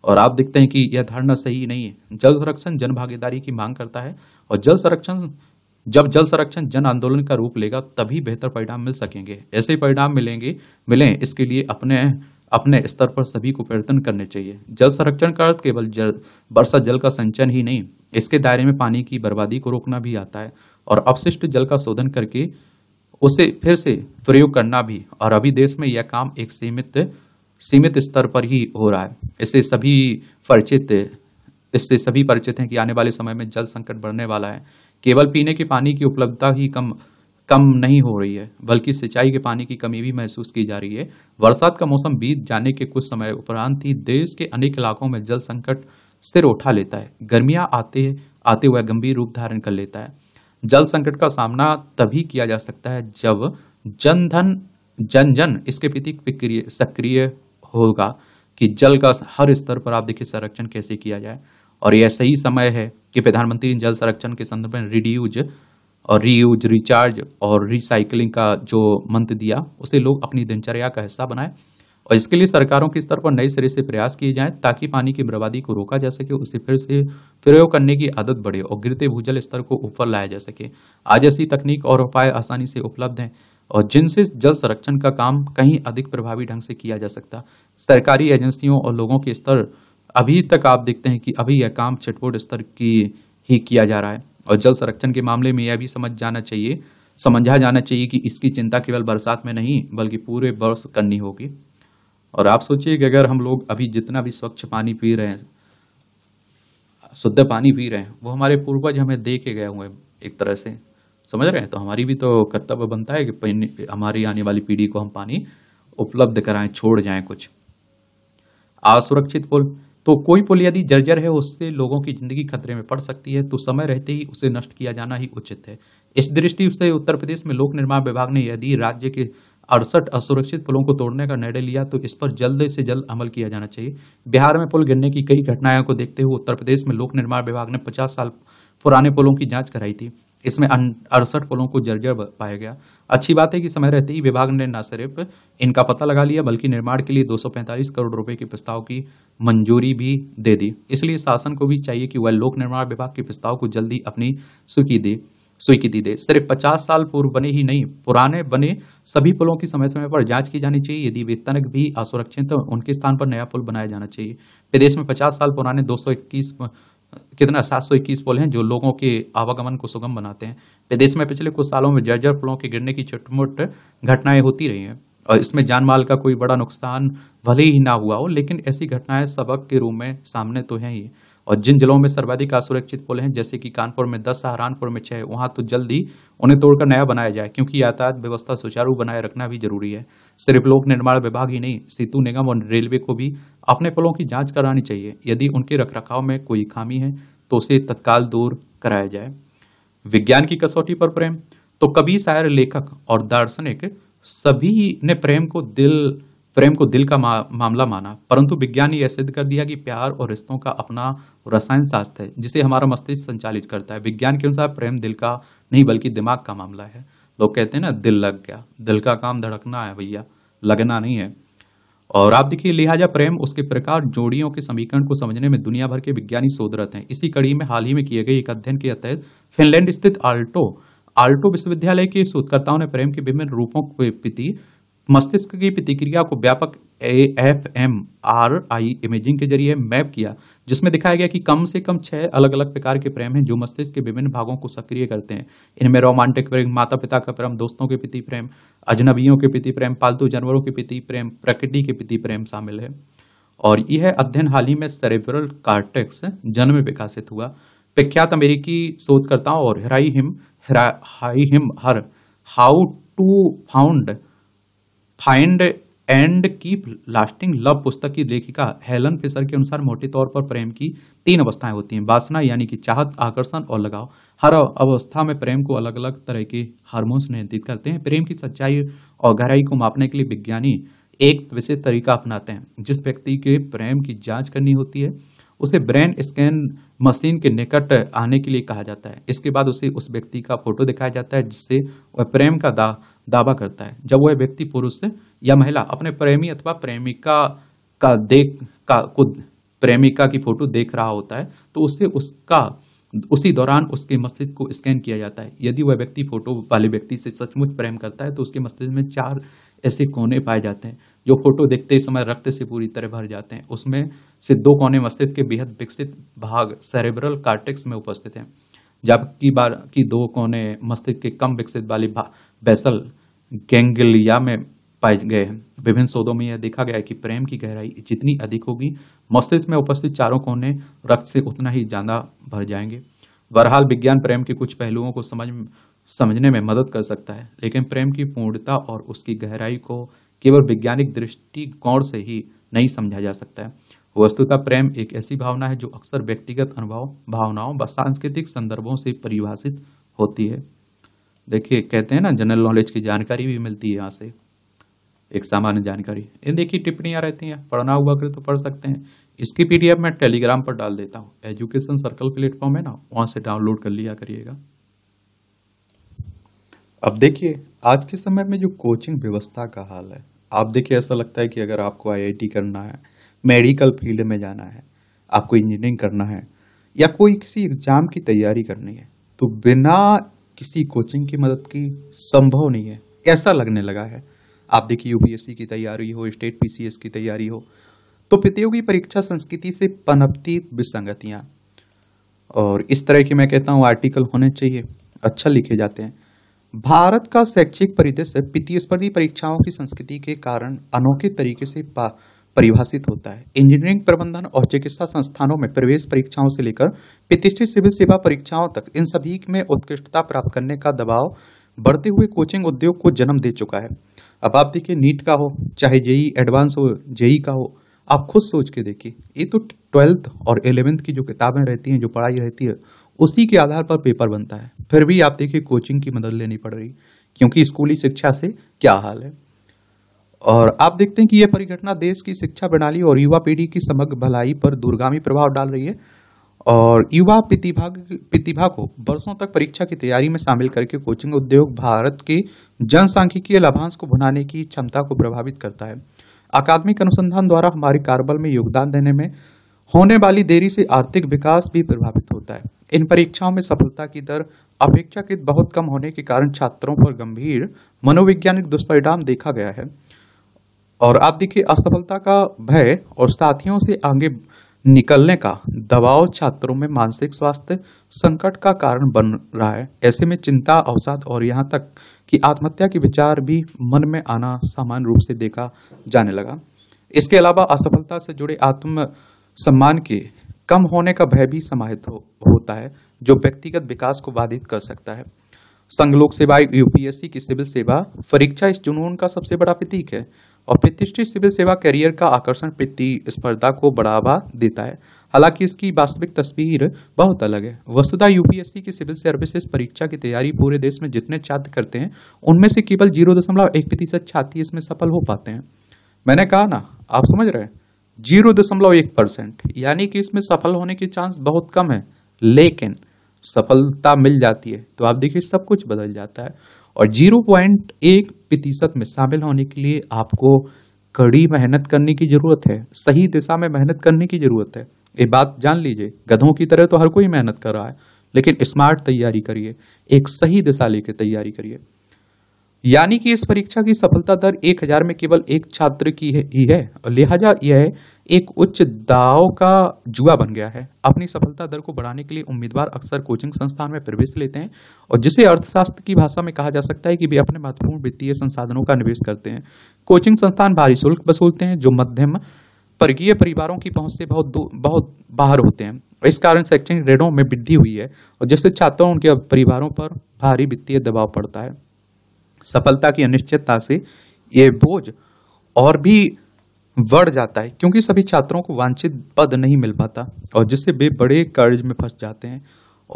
और आप देखते हैं कि यह धारणा सही नहीं है जल संरक्षण जन भागीदारी की मांग करता है और जल संरक्षण जब जल संरक्षण जन आंदोलन का रूप लेगा तभी बेहतर परिणाम मिल सकेंगे ऐसे ही परिणाम मिलेंगे मिलें इसके लिए अपने अपने स्तर पर सभी को प्रयत्न करने चाहिए जल संरक्षण का अर्थ केवल जल वर्षा जल का संचयन ही नहीं इसके दायरे में पानी की बर्बादी को रोकना भी आता है और अपशिष्ट जल का शोधन करके उसे फिर से प्रयोग करना भी और अभी देश में यह काम एक सीमित सीमित स्तर पर ही हो रहा है इससे सभी परिचित इससे सभी परिचित हैं कि आने वाले समय में जल संकट बढ़ने वाला है केवल पीने के पानी की उपलब्धता ही कम कम नहीं हो रही है बल्कि सिंचाई के पानी की कमी भी महसूस की जा रही है बरसात का मौसम बीत जाने के कुछ समय उपरांत ही देश के अनेक इलाकों में जल संकट सिर उठा लेता है गर्मियाँ आते आते हुए गंभीर रूप धारण कर लेता है जल संकट का सामना तभी किया जा सकता है जब जन धन जन जन इसके प्रति सक्रिय होगा कि जल का हर स्तर पर आप देखिए संरक्षण कैसे किया जाए और यह सही समय है कि प्रधानमंत्री जल संरक्षण के संदर्भ में रिड्यूज और रीयूज रिचार्ज और रिसाइकलिंग का जो मंत्र दिया उसे लोग अपनी दिनचर्या का हिस्सा बनाए और इसके लिए सरकारों के स्तर पर नए सिरे से प्रयास किए जाएं ताकि पानी की बर्बादी को रोका जा सके उसे फिर से प्रयोग करने की आदत बढ़े और गिरते भूजल स्तर को ऊपर लाया जा सके आज ऐसी तकनीक और उपाय आसानी से उपलब्ध हैं और जिनसे जल संरक्षण का काम कहीं अधिक प्रभावी ढंग से किया जा सकता सरकारी एजेंसियों और लोगों के स्तर अभी तक आप देखते हैं कि अभी यह काम छिटपुट स्तर की ही किया जा रहा है और जल संरक्षण के मामले में यह भी समझ जाना चाहिए समझा जाना चाहिए कि इसकी चिंता केवल बरसात में नहीं बल्कि पूरे वर्ष करनी होगी और आप सोचिए कि अगर हम लोग अभी जितना भी स्वच्छ पानी पी रहे हैं शुद्ध पानी पी रहे हैं वो हमारे पूर्वज हमें दे के गए हुए एक तरह से समझ रहे हैं तो हमारी भी तो कर्तव्य बनता है कि हमारी आने वाली पीढ़ी को हम पानी उपलब्ध कराएं छोड़ जाएं कुछ असुरक्षित पुल तो कोई पुल यदि जर्जर है उससे लोगों की जिंदगी खतरे में पड़ सकती है तो समय रहते ही उसे नष्ट किया जाना ही उचित है इस दृष्टि से उत्तर प्रदेश में लोक निर्माण विभाग ने यदि राज्य के अड़सठ असुरक्षित पुलों को तोड़ने का निर्णय लिया तो इस पर जल्द से जल्द अमल किया जाना चाहिए बिहार में पुल गिरने की कई घटनाओं को देखते हुए उत्तर प्रदेश में लोक निर्माण विभाग ने पचास साल पुराने पुलों की जाँच कराई थी इसमें अड़सठ पुलों को जर्जर पाया गया अच्छी बात है कि समय रहते ही विभाग ने न सिर्फ इनका पता लगा लिया बल्कि निर्माण के लिए 245 करोड़ रुपए के प्रस्ताव की मंजूरी भी दे दी इसलिए शासन को भी चाहिए कि वह लोक निर्माण विभाग के प्रस्ताव को जल्दी अपनी स्वीकृति दे स्वीकृति दे सिर्फ पचास साल पूर्व बने ही नहीं पुराने बने सभी पुलों की समय समय पर जांच की जानी चाहिए यदि वे तनक भी असुरक्षित तो उनके स्थान पर नया पुल बनाया जाना चाहिए प्रदेश में पचास साल पुराने 221 कितना सात सौ इक्कीस पुल हैं जो लोगों के आवागमन को सुगम बनाते हैं प्रदेश में पिछले कुछ सालों में जर्जर पुलों के गिरने की छुटमुट घटनाएं होती रही हैं और इसमें जान माल का कोई बड़ा नुकसान भले ही ना हुआ हो लेकिन ऐसी घटनाएं सबक के रूप में सामने तो हैं ही और जिन जिलों में सर्वाधिक असुरक्षित पुल हैं जैसे कि कानपुर में दस सहारानपुर में छः वहाँ तो जल्दी उन्हें तोड़कर नया बनाया जाए क्योंकि यातायात व्यवस्था सुचारू बनाए रखना भी जरूरी है सिर्फ लोक निर्माण विभाग ही नहीं सेतु निगम और रेलवे को भी अपने पुलों की जाँच करानी चाहिए यदि उनके रख में कोई खामी है तो उसे तत्काल दूर कराया जाए विज्ञान की कसौटी पर प्रेम तो कभी शायर लेखक और दार्शनिक सभी ने प्रेम को दिल प्रेम को दिल का मा, मामला माना परंतु विज्ञान ने यह सिद्ध कर दिया कि प्यार और रिश्तों का अपना रसायन शास्त्र है जिसे हमारा मस्तिष्क संचालित करता है विज्ञान के अनुसार प्रेम दिल का नहीं बल्कि दिमाग का मामला है लोग कहते हैं ना दिल लग गया दिल का काम धड़कना है भैया लगना नहीं है और आप देखिए लिहाजा प्रेम उसके प्रकार जोड़ियों के समीकरण को समझने में दुनिया भर के विज्ञानी शोधरत हैं इसी कड़ी में हाल ही में किए गए एक अध्ययन के तहत फिनलैंड स्थित आल्टो आल्टो विश्वविद्यालय के शोधकर्ताओं ने प्रेम के विभिन्न रूपों के प्रति मस्तिष्क की प्रतिक्रिया को व्यापक A F M R I imaging के जरिए मैप किया जिसमें दिखाया गया कि कम से कम छह अलग अलग प्रकार के प्रेम हैं जो मस्तिष्क के विभिन्न भागों को सक्रिय करते हैं इनमें रोमांटिक प्रेम माता पिता का प्रेम दोस्तों के प्रति प्रेम अजनबियों के प्रति प्रेम पालतू जानवरों के प्रति प्रेम प्रकृति के प्रति प्रेम शामिल है और यह अध्ययन हाल ही में सेरेब्रल कार्टेक्स जन्म विकासित हुआ प्रख्यात अमेरिकी शोधकर्ताओं और हिराई हिम हाई हिम हर how to found find and keep lasting love पुस्तक की लेखिका हेलन फिशर के अनुसार मोटे तौर पर प्रेम की तीन अवस्थाएं होती हैं वासना यानी कि चाहत आकर्षण और लगाव हर अवस्था में प्रेम को अलग अलग तरह के हार्मोन्स नियंत्रित करते हैं प्रेम की सच्चाई और गहराई को मापने के लिए विज्ञानी एक विशेष तरीका अपनाते हैं जिस व्यक्ति के प्रेम की जाँच करनी होती है उसे ब्रेन स्कैन मशीन के निकट आने के लिए कहा जाता है इसके बाद उसे उस व्यक्ति का फोटो दिखाया जाता है जिससे वह प्रेम का दा दावा करता है जब वह व्यक्ति पुरुष या महिला अपने प्रेमी अथवा प्रेमिका का देख का खुद प्रेमिका की फोटो देख रहा होता है तो उससे उसका उसी दौरान उसके मस्तिष्क को स्कैन किया जाता है यदि वह व्यक्ति फोटो वाले व्यक्ति से सचमुच प्रेम करता है तो उसके मस्तिष्क में चार ऐसे कोने पाए जाते हैं जो फोटो देखते समय रक्त से पूरी तरह भर जाते हैं उसमें से दो कोने मस्तिष्क के बेहद विकसित भाग सेरेब्रल कार्टेक्स में उपस्थित हैं जबकि बार की दो कोने मस्तिष्क के कम विकसित वाली बेसल गेंगलिया में पाए गए हैं विभिन्न शोधों में यह देखा गया है कि प्रेम की गहराई जितनी अधिक होगी मस्तिष्क में उपस्थित चारों कोने रक्त से उतना ही ज़्यादा भर जाएंगे बहरहाल विज्ञान प्रेम के कुछ पहलुओं को समझ समझने में मदद कर सकता है लेकिन प्रेम की पूर्णता और उसकी गहराई को केवल वैज्ञानिक दृष्टिकोण से ही नहीं समझा जा सकता है वस्तुता प्रेम एक ऐसी भावना है जो अक्सर व्यक्तिगत अनुभव भावनाओं व सांस्कृतिक संदर्भों से परिभाषित होती है देखिए कहते हैं ना जनरल नॉलेज की जानकारी भी मिलती है यहाँ से एक सामान्य जानकारी ये देखिए टिप्पणियाँ रहती हैं पढ़ना हुआ करे तो पढ़ सकते हैं इसकी पीडीएफ मैं टेलीग्राम पर डाल देता हूँ एजुकेशन सर्कल प्लेटफॉर्म है ना वहाँ से डाउनलोड कर लिया करिएगा अब देखिए आज के समय में जो कोचिंग व्यवस्था का हाल है आप देखिए ऐसा लगता है कि अगर आपको आईआईटी करना है मेडिकल फील्ड में जाना है आपको इंजीनियरिंग करना है या कोई किसी एग्ज़ाम की तैयारी करनी है तो बिना किसी कोचिंग की मदद की संभव नहीं है ऐसा लगने लगा है आप देखिए यूपीएससी की तैयारी हो स्टेट पीसीएस की तैयारी हो तो प्रतियोगी परीक्षा संस्कृति से पनपती विसंगतियाँ और इस तरह के मैं कहता हूँ आर्टिकल होने चाहिए अच्छा लिखे जाते हैं भारत का शैक्षिक परिदृश्य प्रतिस्पर्धी परीक्षाओं की संस्कृति के कारण अनोखे तरीके से परिभाषित होता है इंजीनियरिंग प्रबंधन और चिकित्सा संस्थानों में प्रवेश परीक्षाओं से लेकर प्रतिष्ठित सिविल सेवा परीक्षाओं तक इन सभी में उत्कृष्टता प्राप्त करने का दबाव बढ़ते हुए कोचिंग उद्योग को जन्म दे चुका है अब आप देखिए नीट का हो चाहे जेई एडवांस हो जेई का हो आप खुद सोच के देखिए ये तो ट्वेल्थ और एलेवेंथ की जो किताबें रहती हैं जो पढ़ाई रहती है उसी के आधार पर पेपर बनता है फिर भी आप देखिए कोचिंग की मदद लेनी पड़ रही क्योंकि स्कूली शिक्षा से क्या हाल है और आप देखते हैं कि यह परिघटना देश की शिक्षा प्रणाली और युवा पीढ़ी की समग्र भलाई पर दूरगामी प्रभाव डाल रही है और युवा प्रतिभा प्रतिभा को वर्षों तक परीक्षा की तैयारी में शामिल करके कोचिंग उद्योग भारत के जनसांख्यिकीय लाभांश को बनाने की क्षमता को प्रभावित करता है अकादमिक अनुसंधान द्वारा हमारे कार्यबल में योगदान देने में होने वाली देरी से आर्थिक विकास भी प्रभावित होता है इन परीक्षाओं में सफलता की दर अपेक्षाकृत बहुत कम होने के कारण छात्रों पर गंभीर मनोवैज्ञानिक दुष्परिणाम देखा गया है और आप देखिए असफलता का भय और साथियों से आगे निकलने का दबाव छात्रों में मानसिक स्वास्थ्य संकट का कारण बन रहा है ऐसे में चिंता अवसाद और यहाँ तक कि आत्महत्या के विचार भी मन में आना सामान्य रूप से देखा जाने लगा इसके अलावा असफलता से जुड़े आत्म सम्मान के कम होने का भय भी समाहित हो, होता है जो व्यक्तिगत विकास को बाधित कर सकता है संघ लोक सेवा यूपीएससी की सिविल सेवा परीक्षा इस जुनून का सबसे बड़ा प्रतीक है और प्रतिष्ठित सिविल सेवा करियर का आकर्षण प्रतिस्पर्धा को बढ़ावा देता है हालांकि इसकी वास्तविक तस्वीर बहुत अलग है वस्तुतः यूपीएससी की सिविल सर्विसेज परीक्षा की तैयारी पूरे देश में जितने छात्र करते हैं उनमें से केवल जीरो दशमलव एक प्रतिशत छात्र इसमें सफल हो पाते हैं मैंने कहा ना आप समझ रहे हैं जीरो दशमलव एक परसेंट यानी कि इसमें सफल होने के चांस बहुत कम है लेकिन सफलता मिल जाती है तो आप देखिए सब कुछ बदल जाता है और जीरो पॉइंट एक प्रतिशत में शामिल होने के लिए आपको कड़ी मेहनत करने की ज़रूरत है सही दिशा में मेहनत करने की ज़रूरत है ये बात जान लीजिए गधों की तरह तो हर कोई मेहनत कर रहा है लेकिन स्मार्ट तैयारी करिए एक सही दिशा लेकर तैयारी करिए यानी कि इस परीक्षा की सफलता दर एक हजार में केवल एक छात्र की है, ही है और लिहाजा यह एक उच्च दाव का जुआ बन गया है अपनी सफलता दर को बढ़ाने के लिए उम्मीदवार अक्सर कोचिंग संस्थान में प्रवेश लेते हैं और जिसे अर्थशास्त्र की भाषा में कहा जा सकता है कि वे अपने महत्वपूर्ण वित्तीय संसाधनों का निवेश करते हैं कोचिंग संस्थान भारी शुल्क वसूलते हैं जो मध्यम वर्गीय परिवारों की पहुंच से बहुत बहुत बाहर होते हैं इस कारण शैक्षणिक ऋणों में वृद्धि हुई है और जिससे छात्रों उनके परिवारों पर भारी वित्तीय दबाव पड़ता है सफलता की अनिश्चितता से ये बोझ और भी बढ़ जाता है क्योंकि सभी छात्रों को वांछित पद नहीं मिल पाता और जिससे वे बड़े कर्ज में फंस जाते हैं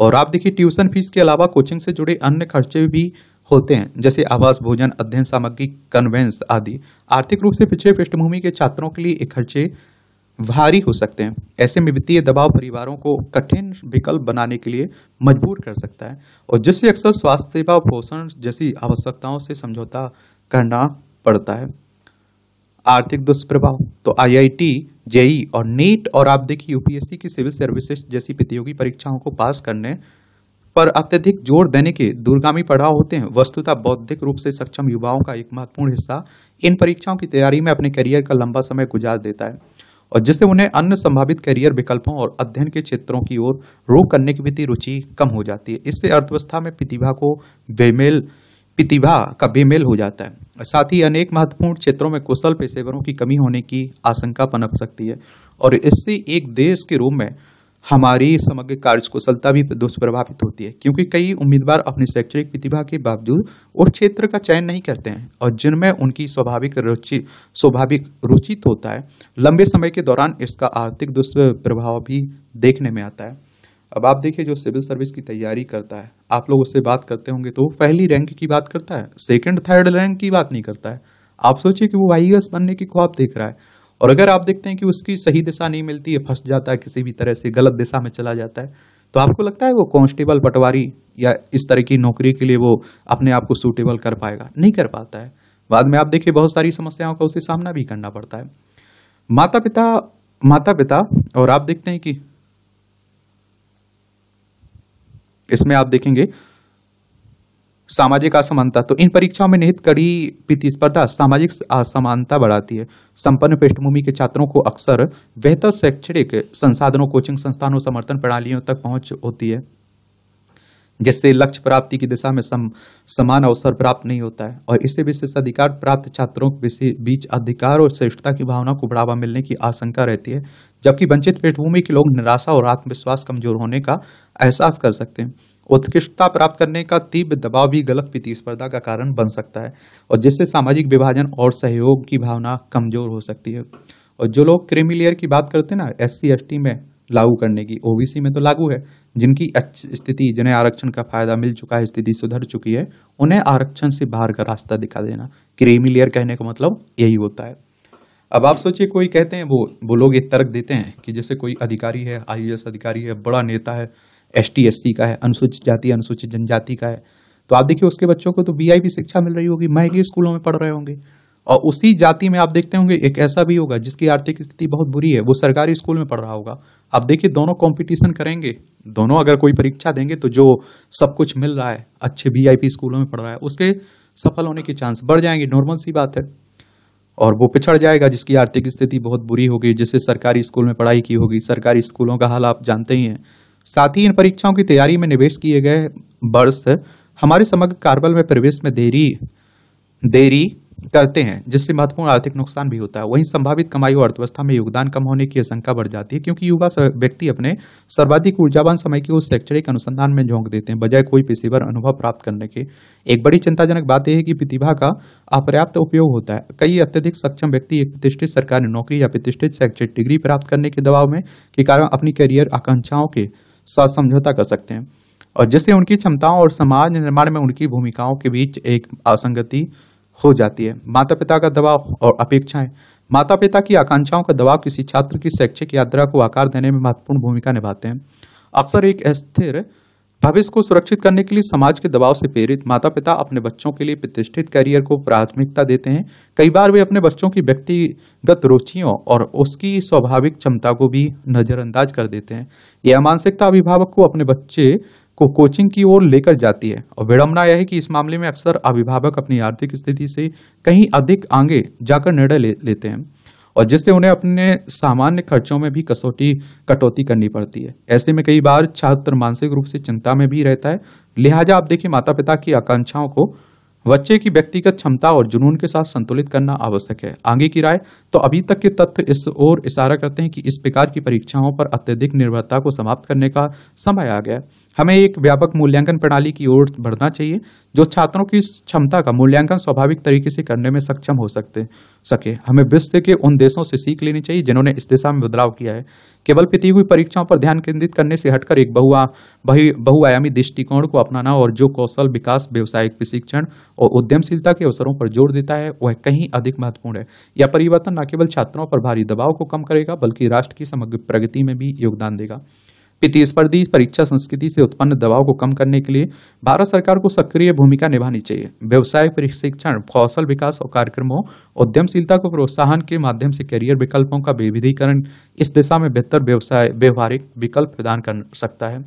और आप देखिए ट्यूशन फीस के अलावा कोचिंग से जुड़े अन्य खर्चे भी होते हैं जैसे आवास भोजन अध्ययन सामग्री कन्वेंस आदि आर्थिक रूप से पिछड़े पृष्ठभूमि के छात्रों के लिए ये खर्चे भारी हो सकते हैं ऐसे में वित्तीय दबाव परिवारों को कठिन विकल्प बनाने के लिए मजबूर कर सकता है और जिससे अक्सर स्वास्थ्य सेवा पोषण जैसी आवश्यकताओं से समझौता करना पड़ता है आर्थिक दुष्प्रभाव तो आईआईटी जेई e और नीट और आप देखिए यूपीएससी की सिविल सर्विसेज जैसी प्रतियोगी परीक्षाओं को पास करने पर अत्यधिक जोर देने के दूरगामी पड़ाव होते हैं वस्तुतः बौद्धिक रूप से सक्षम युवाओं का एक महत्वपूर्ण हिस्सा इन परीक्षाओं की तैयारी में अपने करियर का लंबा समय गुजार देता है और जिससे उन्हें अन्य संभावित करियर विकल्पों और अध्ययन के क्षेत्रों की ओर रोक करने की भी रुचि कम हो जाती है इससे अर्थव्यवस्था में प्रतिभा को बेमेल प्रतिभा का बेमेल हो जाता है साथ ही अनेक महत्वपूर्ण क्षेत्रों में कुशल पेशेवरों की कमी होने की आशंका पनप सकती है और इससे एक देश के रूप में हमारी समग्र कार्य कुशलता भी दुष्प्रभावित होती है क्योंकि कई उम्मीदवार अपनी शैक्षणिक प्रतिभा के बावजूद उस क्षेत्र का चयन नहीं करते हैं और जिनमें उनकी स्वाभाविक रुचि स्वाभाविक रुचित तो होता है लंबे समय के दौरान इसका आर्थिक दुष्प्रभाव भी देखने में आता है अब आप देखिए जो सिविल सर्विस की तैयारी करता है आप लोग उससे बात करते होंगे तो पहली रैंक की बात करता है सेकंड थर्ड रैंक की बात नहीं करता है आप सोचिए कि वो आई e बनने की ख्वाब देख रहा है और अगर आप देखते हैं कि उसकी सही दिशा नहीं मिलती है फंस जाता है किसी भी तरह से गलत दिशा में चला जाता है तो आपको लगता है वो कांस्टेबल पटवारी या इस तरह की नौकरी के लिए वो अपने आप को सूटेबल कर पाएगा नहीं कर पाता है बाद में आप देखिए बहुत सारी समस्याओं का उसे सामना भी करना पड़ता है माता पिता माता पिता और आप देखते हैं कि इसमें आप देखेंगे सामाजिक असमानता तो इन परीक्षाओं में निहित कड़ी प्रतिस्पर्धा सामाजिक असमानता बढ़ाती है संपन्न पृष्ठभूमि के छात्रों को अक्सर बेहतर शैक्षणिक संसाधनों कोचिंग संस्थानों समर्थन प्रणालियों तक पहुंच होती है जिससे लक्ष्य प्राप्ति की दिशा में सम, समान अवसर प्राप्त नहीं होता है और इससे विशेष अधिकार प्राप्त छात्रों के बीच अधिकार और श्रेष्ठता की भावना को बढ़ावा मिलने की आशंका रहती है जबकि वंचित पृष्ठभूमि के लोग निराशा और आत्मविश्वास कमजोर होने का एहसास कर सकते हैं उत्कृष्टता प्राप्त करने का तीव्र दबाव भी गलत प्रतिस्पर्धा का कारण बन सकता है और जिससे सामाजिक विभाजन और सहयोग की भावना कमजोर हो सकती है और जो लोग क्रिमिलियर की बात करते हैं ना एस सी में लागू करने की ओबीसी में तो लागू है जिनकी अच्छी स्थिति जिन्हें आरक्षण का फायदा मिल चुका है स्थिति सुधर चुकी है उन्हें आरक्षण से बाहर का रास्ता दिखा देना क्रीमी कहने का मतलब यही होता है अब आप सोचिए कोई कहते हैं वो वो लोग ये तर्क देते हैं कि जैसे कोई अधिकारी है आई अधिकारी है बड़ा नेता है एस टी का है अनुसूचित जाति अनुसूचित जनजाति का है तो आप देखिए उसके बच्चों को तो बी शिक्षा मिल रही होगी महंगे स्कूलों में पढ़ रहे होंगे और उसी जाति में आप देखते होंगे एक ऐसा भी होगा जिसकी आर्थिक स्थिति बहुत बुरी है वो सरकारी स्कूल में पढ़ रहा होगा आप देखिए दोनों कंपटीशन करेंगे दोनों अगर कोई परीक्षा देंगे तो जो सब कुछ मिल रहा है अच्छे वी स्कूलों में पढ़ रहा है उसके सफल होने के चांस बढ़ जाएंगे नॉर्मल सी बात है और वो पिछड़ जाएगा जिसकी आर्थिक स्थिति बहुत बुरी होगी जिसे सरकारी स्कूल में पढ़ाई की होगी सरकारी स्कूलों का हाल आप जानते ही हैं साथ ही इन परीक्षाओं की तैयारी में निवेश किए गए वर्ष हमारे समग्र कार्बल में प्रवेश में देरी देरी करते हैं जिससे महत्वपूर्ण आर्थिक नुकसान भी होता है वहीं संभावित कमाई और अर्थव्यवस्था में योगदान कम होने की आशंका बढ़ जाती है क्योंकि युवा व्यक्ति अपने सर्वाधिक ऊर्जावान समय के उस शैक्षणिक अनुसंधान में झोंक देते हैं बजाय कोई पेशेवर अनुभव प्राप्त करने के एक बड़ी चिंताजनक बात यह है कि प्रतिभा का अपर्याप्त उपयोग होता है कई अत्यधिक सक्षम व्यक्ति एक प्रतिष्ठित सरकारी नौकरी या प्रतिष्ठित शैक्षणिक डिग्री प्राप्त करने के दबाव में के कारण अपनी करियर आकांक्षाओं के साथ समझौता कर सकते हैं और जिससे उनकी क्षमताओं और समाज निर्माण में उनकी भूमिकाओं के बीच एक असंगति हो जाती है माता पिता का दबाव और अपेक्षाएं माता पिता की आकांक्षाओं का दबाव किसी छात्र की शैक्षिक यात्रा को आकार देने में महत्वपूर्ण भूमिका निभाते हैं अक्सर एक अस्थिर भविष्य को सुरक्षित करने के लिए समाज के दबाव से प्रेरित माता पिता अपने बच्चों के लिए प्रतिष्ठित करियर को प्राथमिकता देते हैं कई बार वे अपने बच्चों की व्यक्तिगत रुचियों और उसकी स्वाभाविक क्षमता को भी नज़रअंदाज कर देते हैं यह मानसिकता अभिभावक को अपने बच्चे को कोचिंग की ओर लेकर जाती है और विडम्बना यह है कि इस मामले में अक्सर अभिभावक अपनी आर्थिक स्थिति से कहीं अधिक आगे जाकर निर्णय ले, लेते हैं और जिससे उन्हें अपने सामान्य खर्चों में भी कसौटी कटौती करनी पड़ती है ऐसे में कई बार छात्र मानसिक रूप से चिंता में भी रहता है लिहाजा आप देखिए माता पिता की आकांक्षाओं को बच्चे की व्यक्तिगत क्षमता और जुनून के साथ संतुलित करना आवश्यक है आगे की राय तो अभी तक के तथ्य इस ओर इशारा करते हैं कि इस प्रकार की परीक्षाओं पर अत्यधिक निर्भरता को समाप्त करने का समय आ गया हमें एक व्यापक मूल्यांकन प्रणाली की ओर बढ़ना चाहिए जो छात्रों की क्षमता का मूल्यांकन स्वाभाविक तरीके से करने में सक्षम हो सकते सके हमें विश्व के उन देशों से सीख लेनी चाहिए जिन्होंने इस दिशा में बदलाव किया है केवल पिती हुई परीक्षाओं पर ध्यान केंद्रित करने से हटकर एक बहुआ बहु बहुआयामी दृष्टिकोण को अपनाना और जो कौशल विकास व्यवसायिक प्रशिक्षण और उद्यमशीलता के अवसरों पर जोर देता है वह कहीं अधिक महत्वपूर्ण है यह परिवर्तन न केवल छात्रों पर भारी दबाव को कम करेगा बल्कि राष्ट्र की समग्र प्रगति में भी योगदान देगा प्रतिस्पर्धी परीक्षा संस्कृति से उत्पन्न दबाव को कम करने के लिए भारत सरकार को सक्रिय भूमिका निभानी चाहिए व्यवसाय प्रशिक्षण कौशल विकास और कार्यक्रमों उद्यमशीलता को प्रोत्साहन के माध्यम से करियर विकल्पों का विविधीकरण इस दिशा में बेहतर व्यवसाय व्यवहारिक विकल्प प्रदान कर सकता है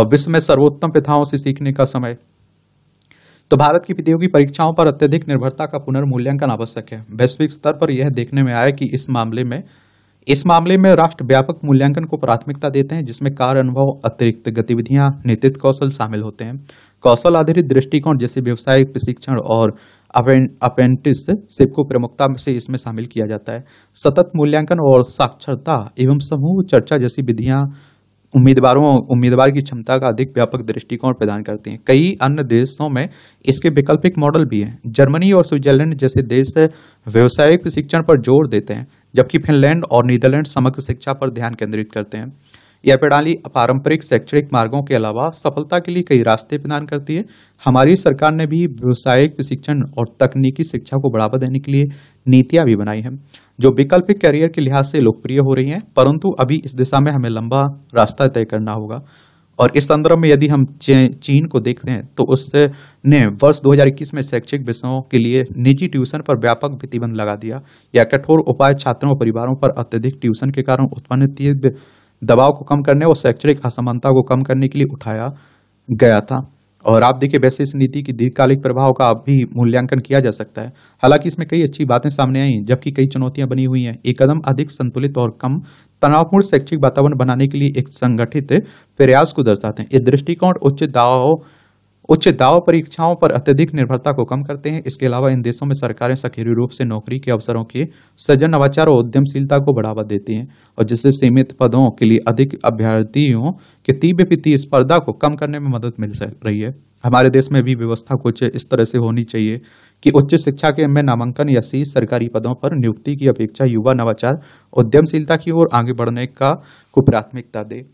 और विश्व में सर्वोत्तम प्रथाओं से सीखने का समय तो भारत की प्रतियोगी परीक्षाओं पर अत्यधिक निर्भरता का पुनर्मूल्यांकन आवश्यक है वैश्विक स्तर पर यह देखने में आया कि इस मामले में इस मामले में राष्ट्र व्यापक मूल्यांकन को प्राथमिकता देते हैं जिसमें कार्य अनुभव अतिरिक्त गतिविधियां नेतृत्व कौशल शामिल होते हैं कौशल आधारित दृष्टिकोण जैसे व्यवसायिक प्रशिक्षण और अपेंटिस सिप को प्रमुखता से इसमें शामिल किया जाता है सतत मूल्यांकन और साक्षरता एवं समूह चर्चा जैसी विधियां उम्मीदवारों उम्मीदवार की क्षमता का अधिक व्यापक दृष्टिकोण प्रदान करते हैं कई अन्य देशों में इसके वैकल्पिक मॉडल भी हैं जर्मनी और स्विट्जरलैंड जैसे देश व्यावसायिक प्रशिक्षण पर जोर देते हैं जबकि फिनलैंड और नीदरलैंड समग्र शिक्षा पर ध्यान केंद्रित करते हैं यह प्रणाली पारंपरिक शैक्षणिक मार्गों के अलावा सफलता के लिए कई रास्ते प्रदान करती है हमारी सरकार ने भी व्यवसायिक प्रशिक्षण और तकनीकी शिक्षा को बढ़ावा देने के लिए नीतियाँ भी बनाई हैं जो वैकल्पिक करियर के लिहाज से लोकप्रिय हो रही हैं परंतु अभी इस दिशा में हमें लंबा रास्ता तय करना होगा और इस संदर्भ में यदि हम चीन को देखते हैं तो उसने वर्ष 2021 में शैक्षिक विषयों के लिए निजी ट्यूशन पर व्यापक प्रतिबंध लगा दिया या कठोर उपाय छात्रों और परिवारों पर अत्यधिक ट्यूशन के कारण उत्पन्न तीव्र दबाव को कम करने और शैक्षणिक असमानता को कम करने के लिए उठाया गया था और आप देखिए वैसे इस नीति की दीर्घकालिक प्रभाव का भी मूल्यांकन किया जा सकता है हालांकि इसमें कई अच्छी बातें सामने आई जबकि कई चुनौतियां बनी हुई हैं एक कदम अधिक संतुलित और कम तनावपूर्ण शैक्षिक वातावरण बनाने के लिए एक संगठित प्रयास को दर्शाते हैं ये दृष्टिकोण उच्च दाव उच्च दाव परीक्षाओं पर अत्यधिक निर्भरता को कम करते हैं इसके अलावा इन देशों में सरकारें सक्रिय रूप से नौकरी के अवसरों के सृजन नवाचार और उद्यमशीलता को बढ़ावा देती हैं और जिससे सीमित पदों के लिए अधिक अभ्यर्थियों के तीव्र प्रतिस्पर्धा को कम करने में मदद मिल रही है हमारे देश में भी व्यवस्था कुछ इस तरह से होनी चाहिए कि उच्च शिक्षा के में नामांकन या सी सरकारी पदों पर नियुक्ति की अपेक्षा युवा नवाचार उद्यमशीलता की ओर आगे बढ़ने का को प्राथमिकता दे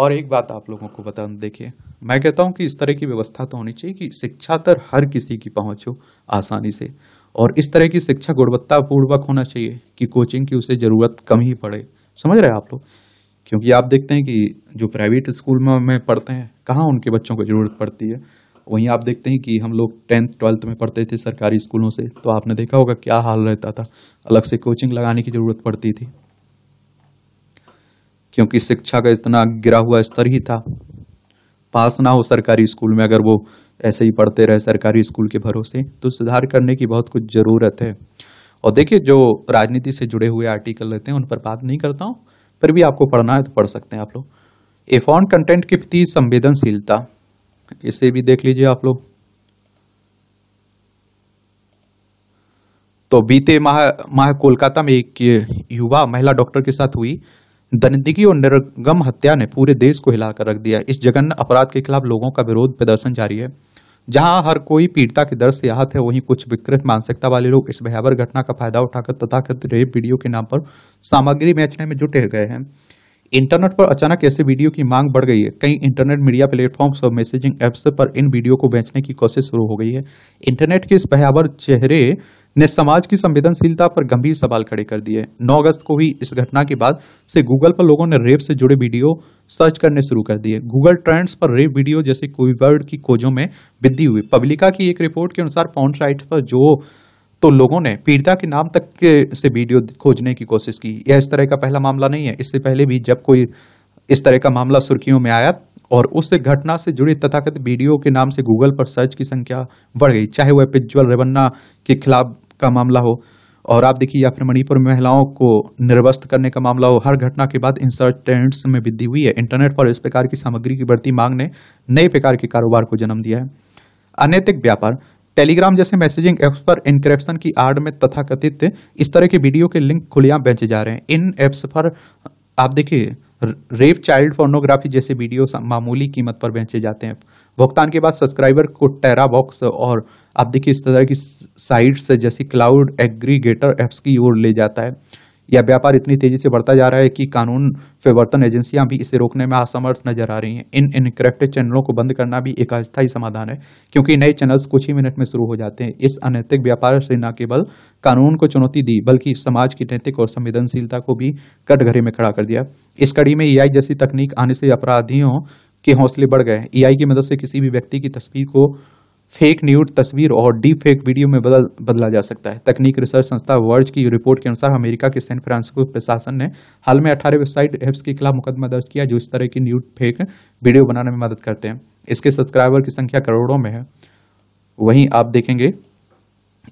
और एक बात आप लोगों को बता देखिए मैं कहता हूँ कि इस तरह की व्यवस्था तो होनी चाहिए कि शिक्षा तर हर किसी की पहुँच हो आसानी से और इस तरह की शिक्षा गुणवत्तापूर्वक होना चाहिए कि कोचिंग की उसे ज़रूरत कम ही पड़े समझ रहे हैं आप लोग क्योंकि आप देखते हैं कि जो प्राइवेट स्कूल में हमें पढ़ते हैं कहाँ उनके बच्चों को ज़रूरत पड़ती है वहीं आप देखते हैं कि हम लोग टेंथ ट्वेल्थ में पढ़ते थे सरकारी स्कूलों से तो आपने देखा होगा क्या हाल रहता था अलग से कोचिंग लगाने की ज़रूरत पड़ती थी क्योंकि शिक्षा का इतना गिरा हुआ स्तर ही था पास ना हो सरकारी स्कूल में अगर वो ऐसे ही पढ़ते रहे सरकारी स्कूल के भरोसे तो सुधार करने की बहुत कुछ ज़रूरत है और देखिए जो राजनीति से जुड़े हुए आर्टिकल रहते हैं उन पर बात नहीं करता हूँ पर भी आपको पढ़ना है तो पढ़ सकते हैं आप लोग एफॉन कंटेंट के प्रति संवेदनशीलता इसे भी देख लीजिए आप लोग तो बीते माह माह कोलकाता में एक युवा महिला डॉक्टर के साथ हुई दरिंदगी और निर्गम हत्या ने पूरे देश को हिलाकर रख दिया इस जघन्य अपराध के खिलाफ लोगों का विरोध प्रदर्शन जारी है जहां हर कोई पीड़िता के दर्द से आहत है वहीं कुछ विकृत मानसिकता वाले लोग इस भयावह घटना का फायदा उठाकर तथाकथित रेप वीडियो के नाम पर सामग्री बेचने में जुटे गए हैं इंटरनेट पर अचानक ऐसे वीडियो की मांग बढ़ गई है कई इंटरनेट मीडिया प्लेटफॉर्म्स और मैसेजिंग ऐप्स पर इन वीडियो को बेचने की कोशिश शुरू हो गई है इंटरनेट के इस भयावह चेहरे ने समाज की संवेदनशीलता पर गंभीर सवाल खड़े कर दिए 9 अगस्त को ही इस घटना के बाद से गूगल पर लोगों ने रेप से जुड़े वीडियो सर्च करने शुरू कर दिए गूगल ट्रेंड्स पर रेप वीडियो जैसे कोई वर्ड की खोजों में वृद्धि हुई पब्लिका की एक रिपोर्ट के अनुसार पॉन्ट साइट पर जो तो लोगों ने पीड़िता के नाम तक के से वीडियो खोजने की कोशिश की यह इस तरह का पहला मामला नहीं है इससे पहले भी जब कोई इस तरह का मामला सुर्खियों में आया और उस घटना से जुड़े तथाकथित वीडियो के नाम से गूगल पर सर्च की संख्या बढ़ गई चाहे वह पिज्जल रेवन्ना के खिलाफ का मामला हो और आप देखिए या फिर मणिपुर में महिलाओं को निर्वस्त करने का मामला हो हर घटना के बाद इंसर्टेंट्स में वृद्धि हुई है इंटरनेट पर इस प्रकार की सामग्री की बढ़ती मांग ने नए प्रकार के कारोबार को जन्म दिया है अनैतिक व्यापार टेलीग्राम जैसे मैसेजिंग ऐप्स पर इनक्रेप्शन की आड़ में तथाकथित इस तरह के वीडियो के लिंक खुलेआम बेचे जा रहे हैं इन ऐप्स पर आप देखिए रेप चाइल्ड फोर्नोग्राफी जैसे वीडियो मामूली कीमत पर बेचे जाते हैं भुगतान के बाद सब्सक्राइबर को टेरा बॉक्स और आप देखिए इस तरह की साइट से जैसे क्लाउड एग्रीगेटर ऐप्स की ओर ले जाता है यह व्यापार इतनी तेजी से बढ़ता जा रहा है कि कानून प्रवर्तन एजेंसियां भी इसे रोकने में असमर्थ नजर आ रही हैं इन इनक्रेप्टेड चैनलों को बंद करना भी एक अस्थायी समाधान है क्योंकि नए चैनल्स कुछ ही मिनट में शुरू हो जाते हैं इस अनैतिक व्यापार से न केवल कानून को चुनौती दी बल्कि समाज की नैतिक और संवेदनशीलता को भी कटघरे में खड़ा कर दिया इस कड़ी में ए जैसी तकनीक आने से अपराधियों के हौसले बढ़ गए ए की मदद से किसी भी व्यक्ति की तस्वीर को फेक न्यूड तस्वीर और डीप फेक वीडियो में बदल बदला जा सकता है तकनीक रिसर्च संस्था वर्ज की रिपोर्ट के अनुसार अमेरिका के सैन फ्रांसिस्को प्रशासन ने हाल में अठारह वेबसाइट ऐप्स के खिलाफ मुकदमा दर्ज किया जो इस तरह की न्यूड फेक वीडियो बनाने में मदद करते हैं इसके सब्सक्राइबर की संख्या करोड़ों में है वहीं आप देखेंगे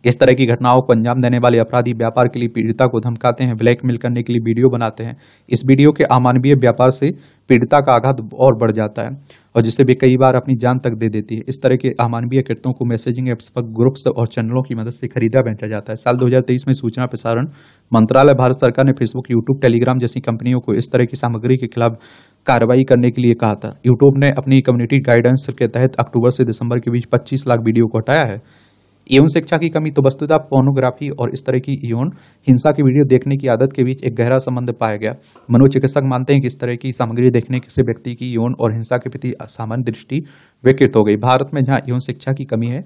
इस तरह की घटनाओं को अंजाम देने वाले अपराधी व्यापार के लिए पीड़िता को धमकाते हैं ब्लैकमेल करने के लिए वीडियो बनाते हैं इस वीडियो के अमानवीय व्यापार से पीड़िता का आघात और बढ़ जाता है और जिसे भी कई बार अपनी जान तक दे देती है इस तरह के अमानवीय कृतों को मैसेजिंग एप्स पर ग्रुप्स और चैनलों की मदद से खरीदा बेचा जाता है साल 2023 में सूचना प्रसारण मंत्रालय भारत सरकार ने फेसबुक यूट्यूब टेलीग्राम जैसी कंपनियों को इस तरह की सामग्री के खिलाफ कार्रवाई करने के लिए कहा था यूट्यूब ने अपनी कम्युनिटी गाइडेंस के तहत अक्टूबर से दिसंबर के बीच पच्चीस लाख वीडियो को हटाया है यौन शिक्षा की कमी तो वस्तुता पोर्नोग्राफी और इस तरह की यौन हिंसा की वीडियो देखने की आदत के बीच एक गहरा संबंध पाया गया मनोचिकित्सक मानते हैं कि इस तरह की सामग्री देखने से व्यक्ति की यौन और हिंसा के प्रति सामान्य दृष्टि विकृत हो गई भारत में जहाँ यौन शिक्षा की कमी है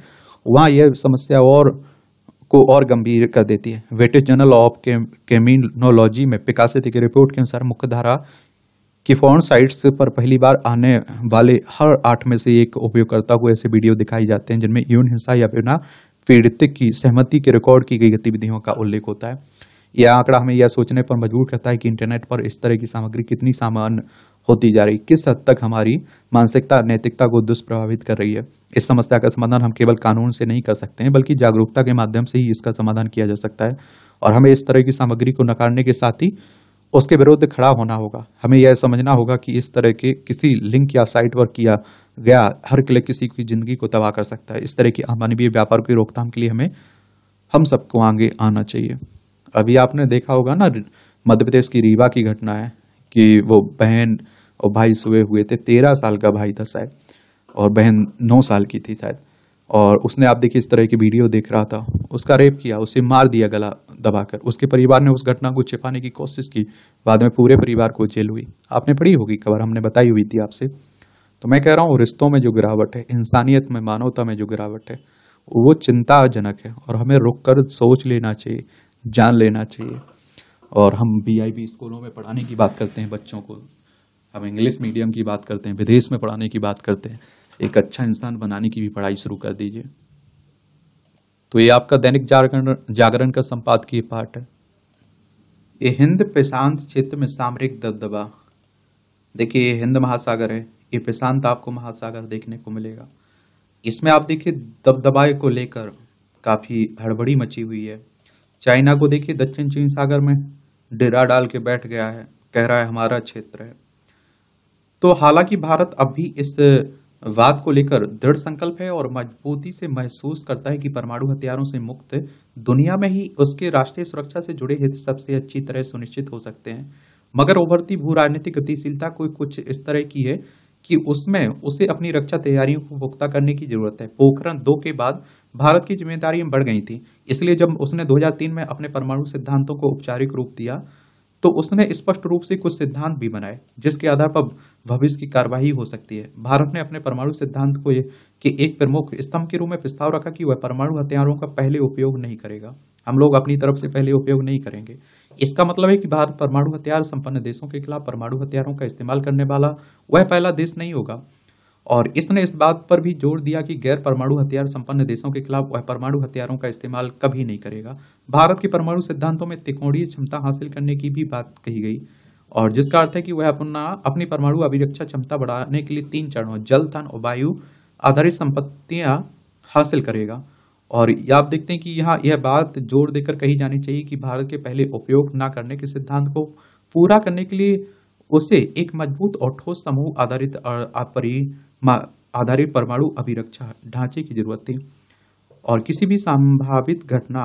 वहाँ यह समस्या और को और गंभीर कर देती है वेटेज जर्नल ऑफ केमिनोलॉजी में विकासित एक रिपोर्ट के अनुसार मुख्यधारा कि फोन साइट्स पर पहली बार आने वाले हर आठ में से एक उपयोगकर्ता को ऐसे वीडियो दिखाई जाते हैं जिनमें यौन हिंसा या बिना पीड़ित की सहमति के रिकॉर्ड की गई गतिविधियों का उल्लेख होता है यह आंकड़ा हमें यह सोचने पर मजबूर करता है कि इंटरनेट पर इस तरह की सामग्री कितनी सामान्य होती जा रही किस हद तक हमारी मानसिकता नैतिकता को दुष्प्रभावित कर रही है इस समस्या का समाधान हम केवल कानून से नहीं कर सकते हैं बल्कि जागरूकता के माध्यम से ही इसका समाधान किया जा सकता है और हमें इस तरह की सामग्री को नकारने के साथ ही उसके विरुद्ध खड़ा होना होगा हमें यह समझना होगा कि इस तरह के किसी लिंक या साइट पर किया गया हर किले किसी की जिंदगी को तबाह कर सकता है इस तरह की अमानवीय व्यापार की रोकथाम के लिए हमें हम सबको आगे आना चाहिए अभी आपने देखा होगा ना मध्य प्रदेश की रीवा की घटना है कि वो बहन और भाई सोए हुए थे तेरह साल का भाई था शायद और बहन नौ साल की थी शायद और उसने आप देखिए इस तरह की वीडियो देख रहा था उसका रेप किया उसे मार दिया गला दबाकर उसके परिवार ने उस घटना को छिपाने की कोशिश की बाद में पूरे परिवार को जेल हुई आपने पढ़ी होगी खबर हमने बताई हुई थी आपसे तो मैं कह रहा हूँ रिश्तों में जो गिरावट है इंसानियत में मानवता में जो गिरावट है वो चिंताजनक है और हमें रुक कर सोच लेना चाहिए जान लेना चाहिए और हम वी स्कूलों में पढ़ाने की बात करते हैं बच्चों को हम इंग्लिश मीडियम की बात करते हैं विदेश में पढ़ाने की बात करते हैं एक अच्छा इंसान बनाने की भी पढ़ाई शुरू कर दीजिए तो ये आपका दैनिक जागरण जागरण का संपादकीय पाठ है ये हिंद प्रशांत क्षेत्र में सामरिक दबदबा देखिए ये हिंद महासागर है ये प्रशांत आपको महासागर देखने को मिलेगा इसमें आप देखिए दबदबाए को लेकर काफ़ी हड़बड़ी मची हुई है चाइना को देखिए दक्षिण चीन सागर में डेरा डाल के बैठ गया है कह रहा है हमारा क्षेत्र है तो हालांकि भारत अब भी इस बात को लेकर दृढ़ संकल्प है और मजबूती से महसूस करता है कि परमाणु हथियारों से मुक्त दुनिया में ही उसके राष्ट्रीय सुरक्षा से जुड़े हित सबसे अच्छी तरह सुनिश्चित हो सकते हैं मगर उभरती भू राजनीतिक गतिशीलता कोई कुछ इस तरह की है कि उसमें उसे अपनी रक्षा तैयारियों को पुख्ता करने की जरूरत है पोखरण दो के बाद भारत की जिम्मेदारियां बढ़ गई थी इसलिए जब उसने 2003 में अपने परमाणु सिद्धांतों को औपचारिक रूप दिया तो उसने स्पष्ट रूप से कुछ सिद्धांत भी बनाए जिसके आधार पर भविष्य की कार्यवाही हो सकती है भारत ने अपने परमाणु सिद्धांत को के एक प्रमुख स्तंभ के रूप में प्रस्ताव रखा कि वह परमाणु हथियारों का पहले उपयोग नहीं करेगा हम लोग अपनी तरफ से पहले उपयोग नहीं करेंगे इसका मतलब है कि भारत परमाणु हथियार संपन्न देशों के खिलाफ परमाणु हथियारों का इस्तेमाल करने वाला वह पहला देश नहीं होगा और इसने इस बात पर भी जोर दिया कि गैर परमाणु हथियार संपन्न देशों के खिलाफ वह परमाणु हथियारों का इस्तेमाल कभी नहीं करेगा भारत के परमाणु सिद्धांतों में तिकोणीय क्षमता हासिल करने की भी बात कही गई और जिसका अर्थ है कि वह अपना अपनी परमाणु अभिरक्षा क्षमता बढ़ाने के लिए तीन चरणों जल थन और वायु आधारित संपत्तियां हासिल करेगा और ये आप देखते हैं कि यहाँ यह बात जोर देकर कही जानी चाहिए कि भारत के पहले उपयोग न करने के सिद्धांत को पूरा करने के लिए उसे एक मजबूत और ठोस समूह आधारित आधारित परमाणु अभिरक्षा ढांचे की जरूरत थी और किसी भी संभावित घटना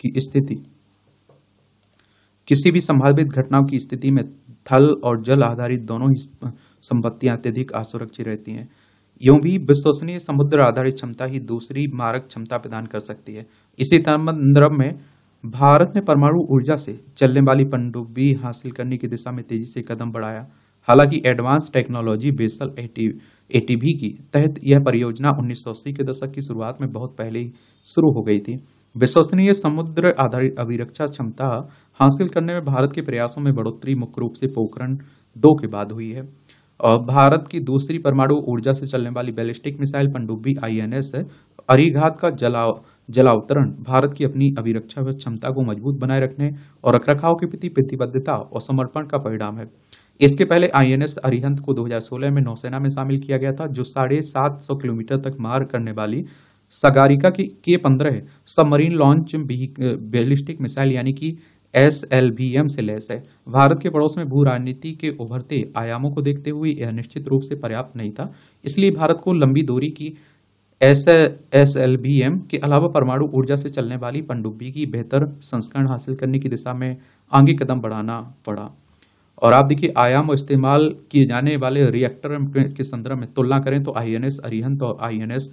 की स्थिति किसी भी संभावित घटनाओं की स्थिति में थल और जल आधारित दोनों ही संपत्तियां अत्यधिक असुरक्षित रहती हैं यूं भी विश्वसनीय समुद्र आधारित क्षमता ही दूसरी मारक क्षमता प्रदान कर सकती है इसी संदर्भ में भारत ने परमाणु ऊर्जा से चलने वाली पनडुब्बी हासिल करने की दिशा में तेजी से कदम बढ़ाया हालांकि एडवांस टेक्नोलॉजी बेसल एटीवी की तहत यह परियोजना उन्नीस के दशक की शुरुआत में बहुत पहले ही शुरू हो गई थी विश्वसनीय समुद्र आधारित अभिरक्षा क्षमता हासिल करने में भारत के प्रयासों में बढ़ोतरी मुख्य रूप से पोखरण दो के बाद हुई है भारत की दूसरी परमाणु ऊर्जा से चलने वाली बैलिस्टिक मिसाइल पनडुब्बी आईएनएस है अरिघात का जलाव जलावतरण भारत की अपनी अभिरक्षा क्षमता को मजबूत बनाए रखने और रखरखाव के प्रति प्रतिबद्धता और समर्पण का परिणाम है इसके पहले आईएनएस अरिहंत को 2016 में नौसेना में शामिल किया गया था जो साढ़े सात सौ किलोमीटर तक मार करने वाली सगारिका की के पंद्रह सबमरीन लॉन्च बैलिस्टिक मिसाइल यानी कि एस एल बी एम से लैस है भारत के पड़ोस में भू राजनीति के उभरते आयामों को देखते हुए यह निश्चित रूप से पर्याप्त नहीं था इसलिए भारत को लंबी दूरी की S S L B M के अलावा परमाणु ऊर्जा से चलने वाली पनडुब्बी की बेहतर संस्करण हासिल करने की दिशा में आगे कदम बढ़ाना पड़ा और आप देखिए आयाम और इस्तेमाल किए जाने वाले रिएक्टर के संदर्भ में तुलना करें तो आई एन एस अरिहंत और आई एन एस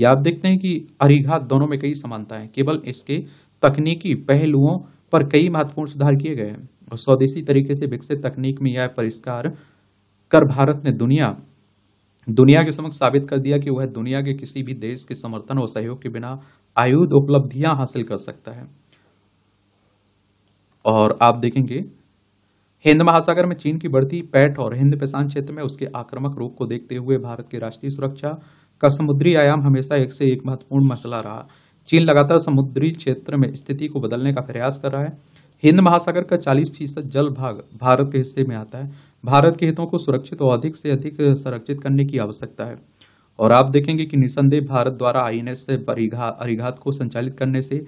या आप देखते हैं कि अरिघात दोनों में कई समानता है केवल इसके तकनीकी पहलुओं पर कई महत्वपूर्ण सुधार किए गए और स्वदेशी तरीके से विकसित तकनीक में यह परिष्कार कर भारत ने दुनिया दुनिया के समक्ष साबित कर दिया कि वह दुनिया के किसी भी देश के समर्थन और सहयोग के बिना आयुध उपलब्धियां हासिल कर सकता है और आप देखेंगे हिंद महासागर में चीन की बढ़ती पैठ और हिंद प्रशांत क्षेत्र में उसके आक्रामक रूप को देखते हुए भारत की राष्ट्रीय सुरक्षा का समुद्री आयाम हमेशा एक से एक महत्वपूर्ण मसला रहा चीन लगातार समुद्री क्षेत्र में स्थिति को बदलने का प्रयास कर रहा है हिंद महासागर का 40 फीसद जल भाग भारत के हिस्से में आता है भारत के हितों को सुरक्षित और अधिक से अधिक संरक्षित करने की आवश्यकता है और आप देखेंगे कि निसंदेह भारत द्वारा आई एन एस अरिघात को संचालित करने से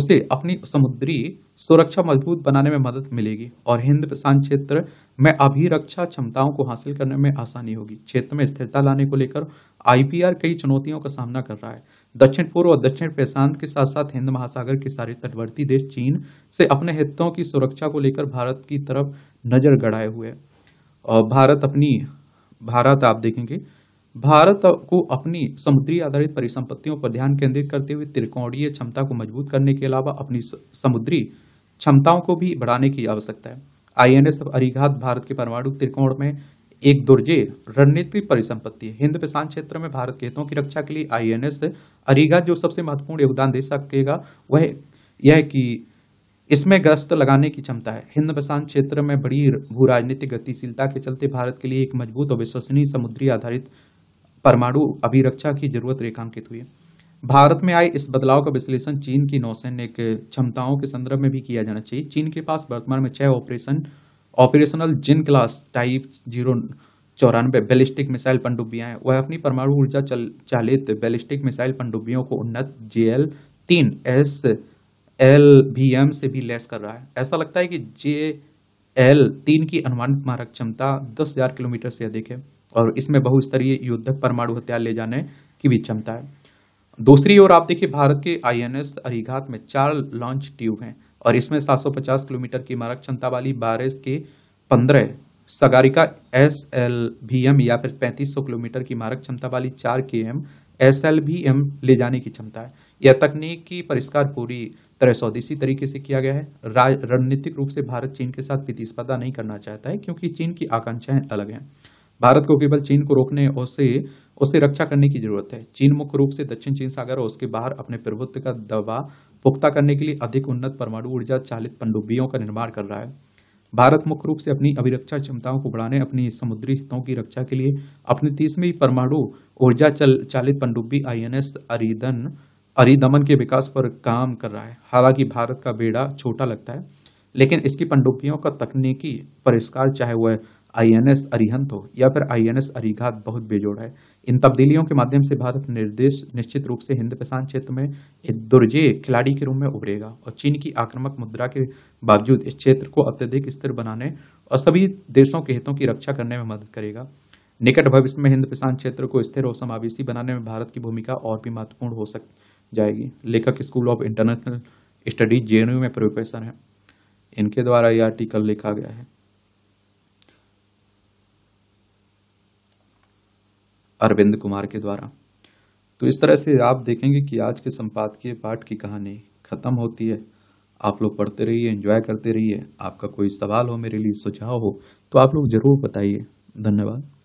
उसे अपनी समुद्री सुरक्षा मजबूत बनाने में मदद मिलेगी और हिंद प्रशांत क्षेत्र में अभिरक्षा क्षमताओं को हासिल करने में आसानी होगी क्षेत्र में स्थिरता लाने को लेकर आईपीआर कई चुनौतियों का सामना कर रहा है दक्षिण पूर्व और दक्षिण प्रशांत के साथ साथ हिंद महासागर के सारे तटवर्ती देश चीन से अपने हितों की सुरक्षा को लेकर भारत की तरफ नजर गड़ाए हुए और भारत अपनी भारत आप देखेंगे भारत को अपनी समुद्री आधारित परिसंपत्तियों पर ध्यान केंद्रित करते हुए त्रिकोणीय क्षमता को मजबूत करने के अलावा अपनी समुद्री क्षमताओं को भी बढ़ाने की आवश्यकता है आईएनएस अरिघात भारत के परमाणु त्रिकोण में एक दुर्जे रणनीति परिसंपत्ति हिंद प्रशांत क्षेत्र में भारत के हितों की रक्षा के लिए आईएनएस अरीगा जो सबसे महत्वपूर्ण योगदान दे सकेगा वह यह कि इसमें गश्त लगाने की क्षमता है हिंद प्रशांत क्षेत्र में बड़ी भू राजनीतिक गतिशीलता के चलते भारत के लिए एक मजबूत और विश्वसनीय समुद्री आधारित परमाणु अभिरक्षा की जरूरत रेखांकित हुई है भारत में आए इस बदलाव का विश्लेषण चीन की नौसैनिक क्षमताओं के संदर्भ में भी किया जाना चाहिए चीन के पास वर्तमान में छह operation operational Jin class type zero चौरानवे बैलिस्टिक मिसाइल पनडुब्बियाँ हैं वह अपनी परमाणु ऊर्जा चल चालित बैलिस्टिक मिसाइल पनडुब्बियों को उन्नत जे एल तीन एस एल बी एम से भी लेस कर रहा है ऐसा लगता है कि जे एल तीन की अनुमानित मारक क्षमता दस हजार किलोमीटर से अधिक है और इसमें बहुस्तरीय युद्धक परमाणु हथियार ले जाने की भी क्षमता है दूसरी ओर आप देखिए भारत के आई एन एस अरिघात में चार लॉन्च ट्यूब हैं और इसमें 750 किलोमीटर की मारक क्षमता वाली बारिश के पंद्रह Sagarika S L B M या फिर 3500 किलोमीटर की मारक क्षमता वाली चार K M S L B M ले जाने की क्षमता है यह तकनीक की परिष्कार पूरी तरह स्वदेशी तरीके से किया गया है रणनीतिक रूप से भारत चीन के साथ प्रतिस्पर्धा नहीं करना चाहता है क्योंकि चीन की आकांक्षाएं अलग हैं भारत को केवल चीन को रोकने और से उससे रक्षा करने की जरूरत है चीन मुख्य रूप से दक्षिण चीन सागर और उसके बाहर अपने प्रभुत्व का दबा पुख्ता करने के लिए अधिक उन्नत परमाणु ऊर्जा चालित पनडुब्बियों का निर्माण कर रहा है भारत मुख्य रूप से अपनी अभिरक्षा क्षमताओं को बढ़ाने अपनी समुद्री हितों की रक्षा के लिए अपनी तीसवीं परमाणु ऊर्जा चालित पनडुब्बी आईएनएस अरिदन अरिदमन के विकास पर काम कर रहा है हालांकि भारत का बेड़ा छोटा लगता है लेकिन इसकी पनडुब्बियों का तकनीकी परिष्कार चाहे वह आई एन एस अरिहंत हो या फिर आई एन एस अरिघात बहुत बेजोड़ है इन तब्दीलियों के माध्यम से भारत निर्देश निश्चित रूप से हिंद प्रशांत क्षेत्र में एक दुर्जय खिलाड़ी के रूप में उभरेगा और चीन की आक्रामक मुद्रा के बावजूद इस क्षेत्र को अत्यधिक स्थिर बनाने और सभी देशों के हितों की रक्षा करने में मदद करेगा निकट भविष्य में हिंद प्रशांत क्षेत्र को स्थिर और समावेशी बनाने में भारत की भूमिका और भी महत्वपूर्ण हो सक जाएगी लेखक School of International Studies J में प्रोफेसर हैं इनके द्वारा यह आर्टिकल लिखा गया है अरविंद कुमार के द्वारा तो इस तरह से आप देखेंगे कि आज के संपादकीय पाठ की कहानी ख़त्म होती है आप लोग पढ़ते रहिए एंजॉय करते रहिए आपका कोई सवाल हो मेरे लिए सुझाव हो तो आप लोग ज़रूर बताइए धन्यवाद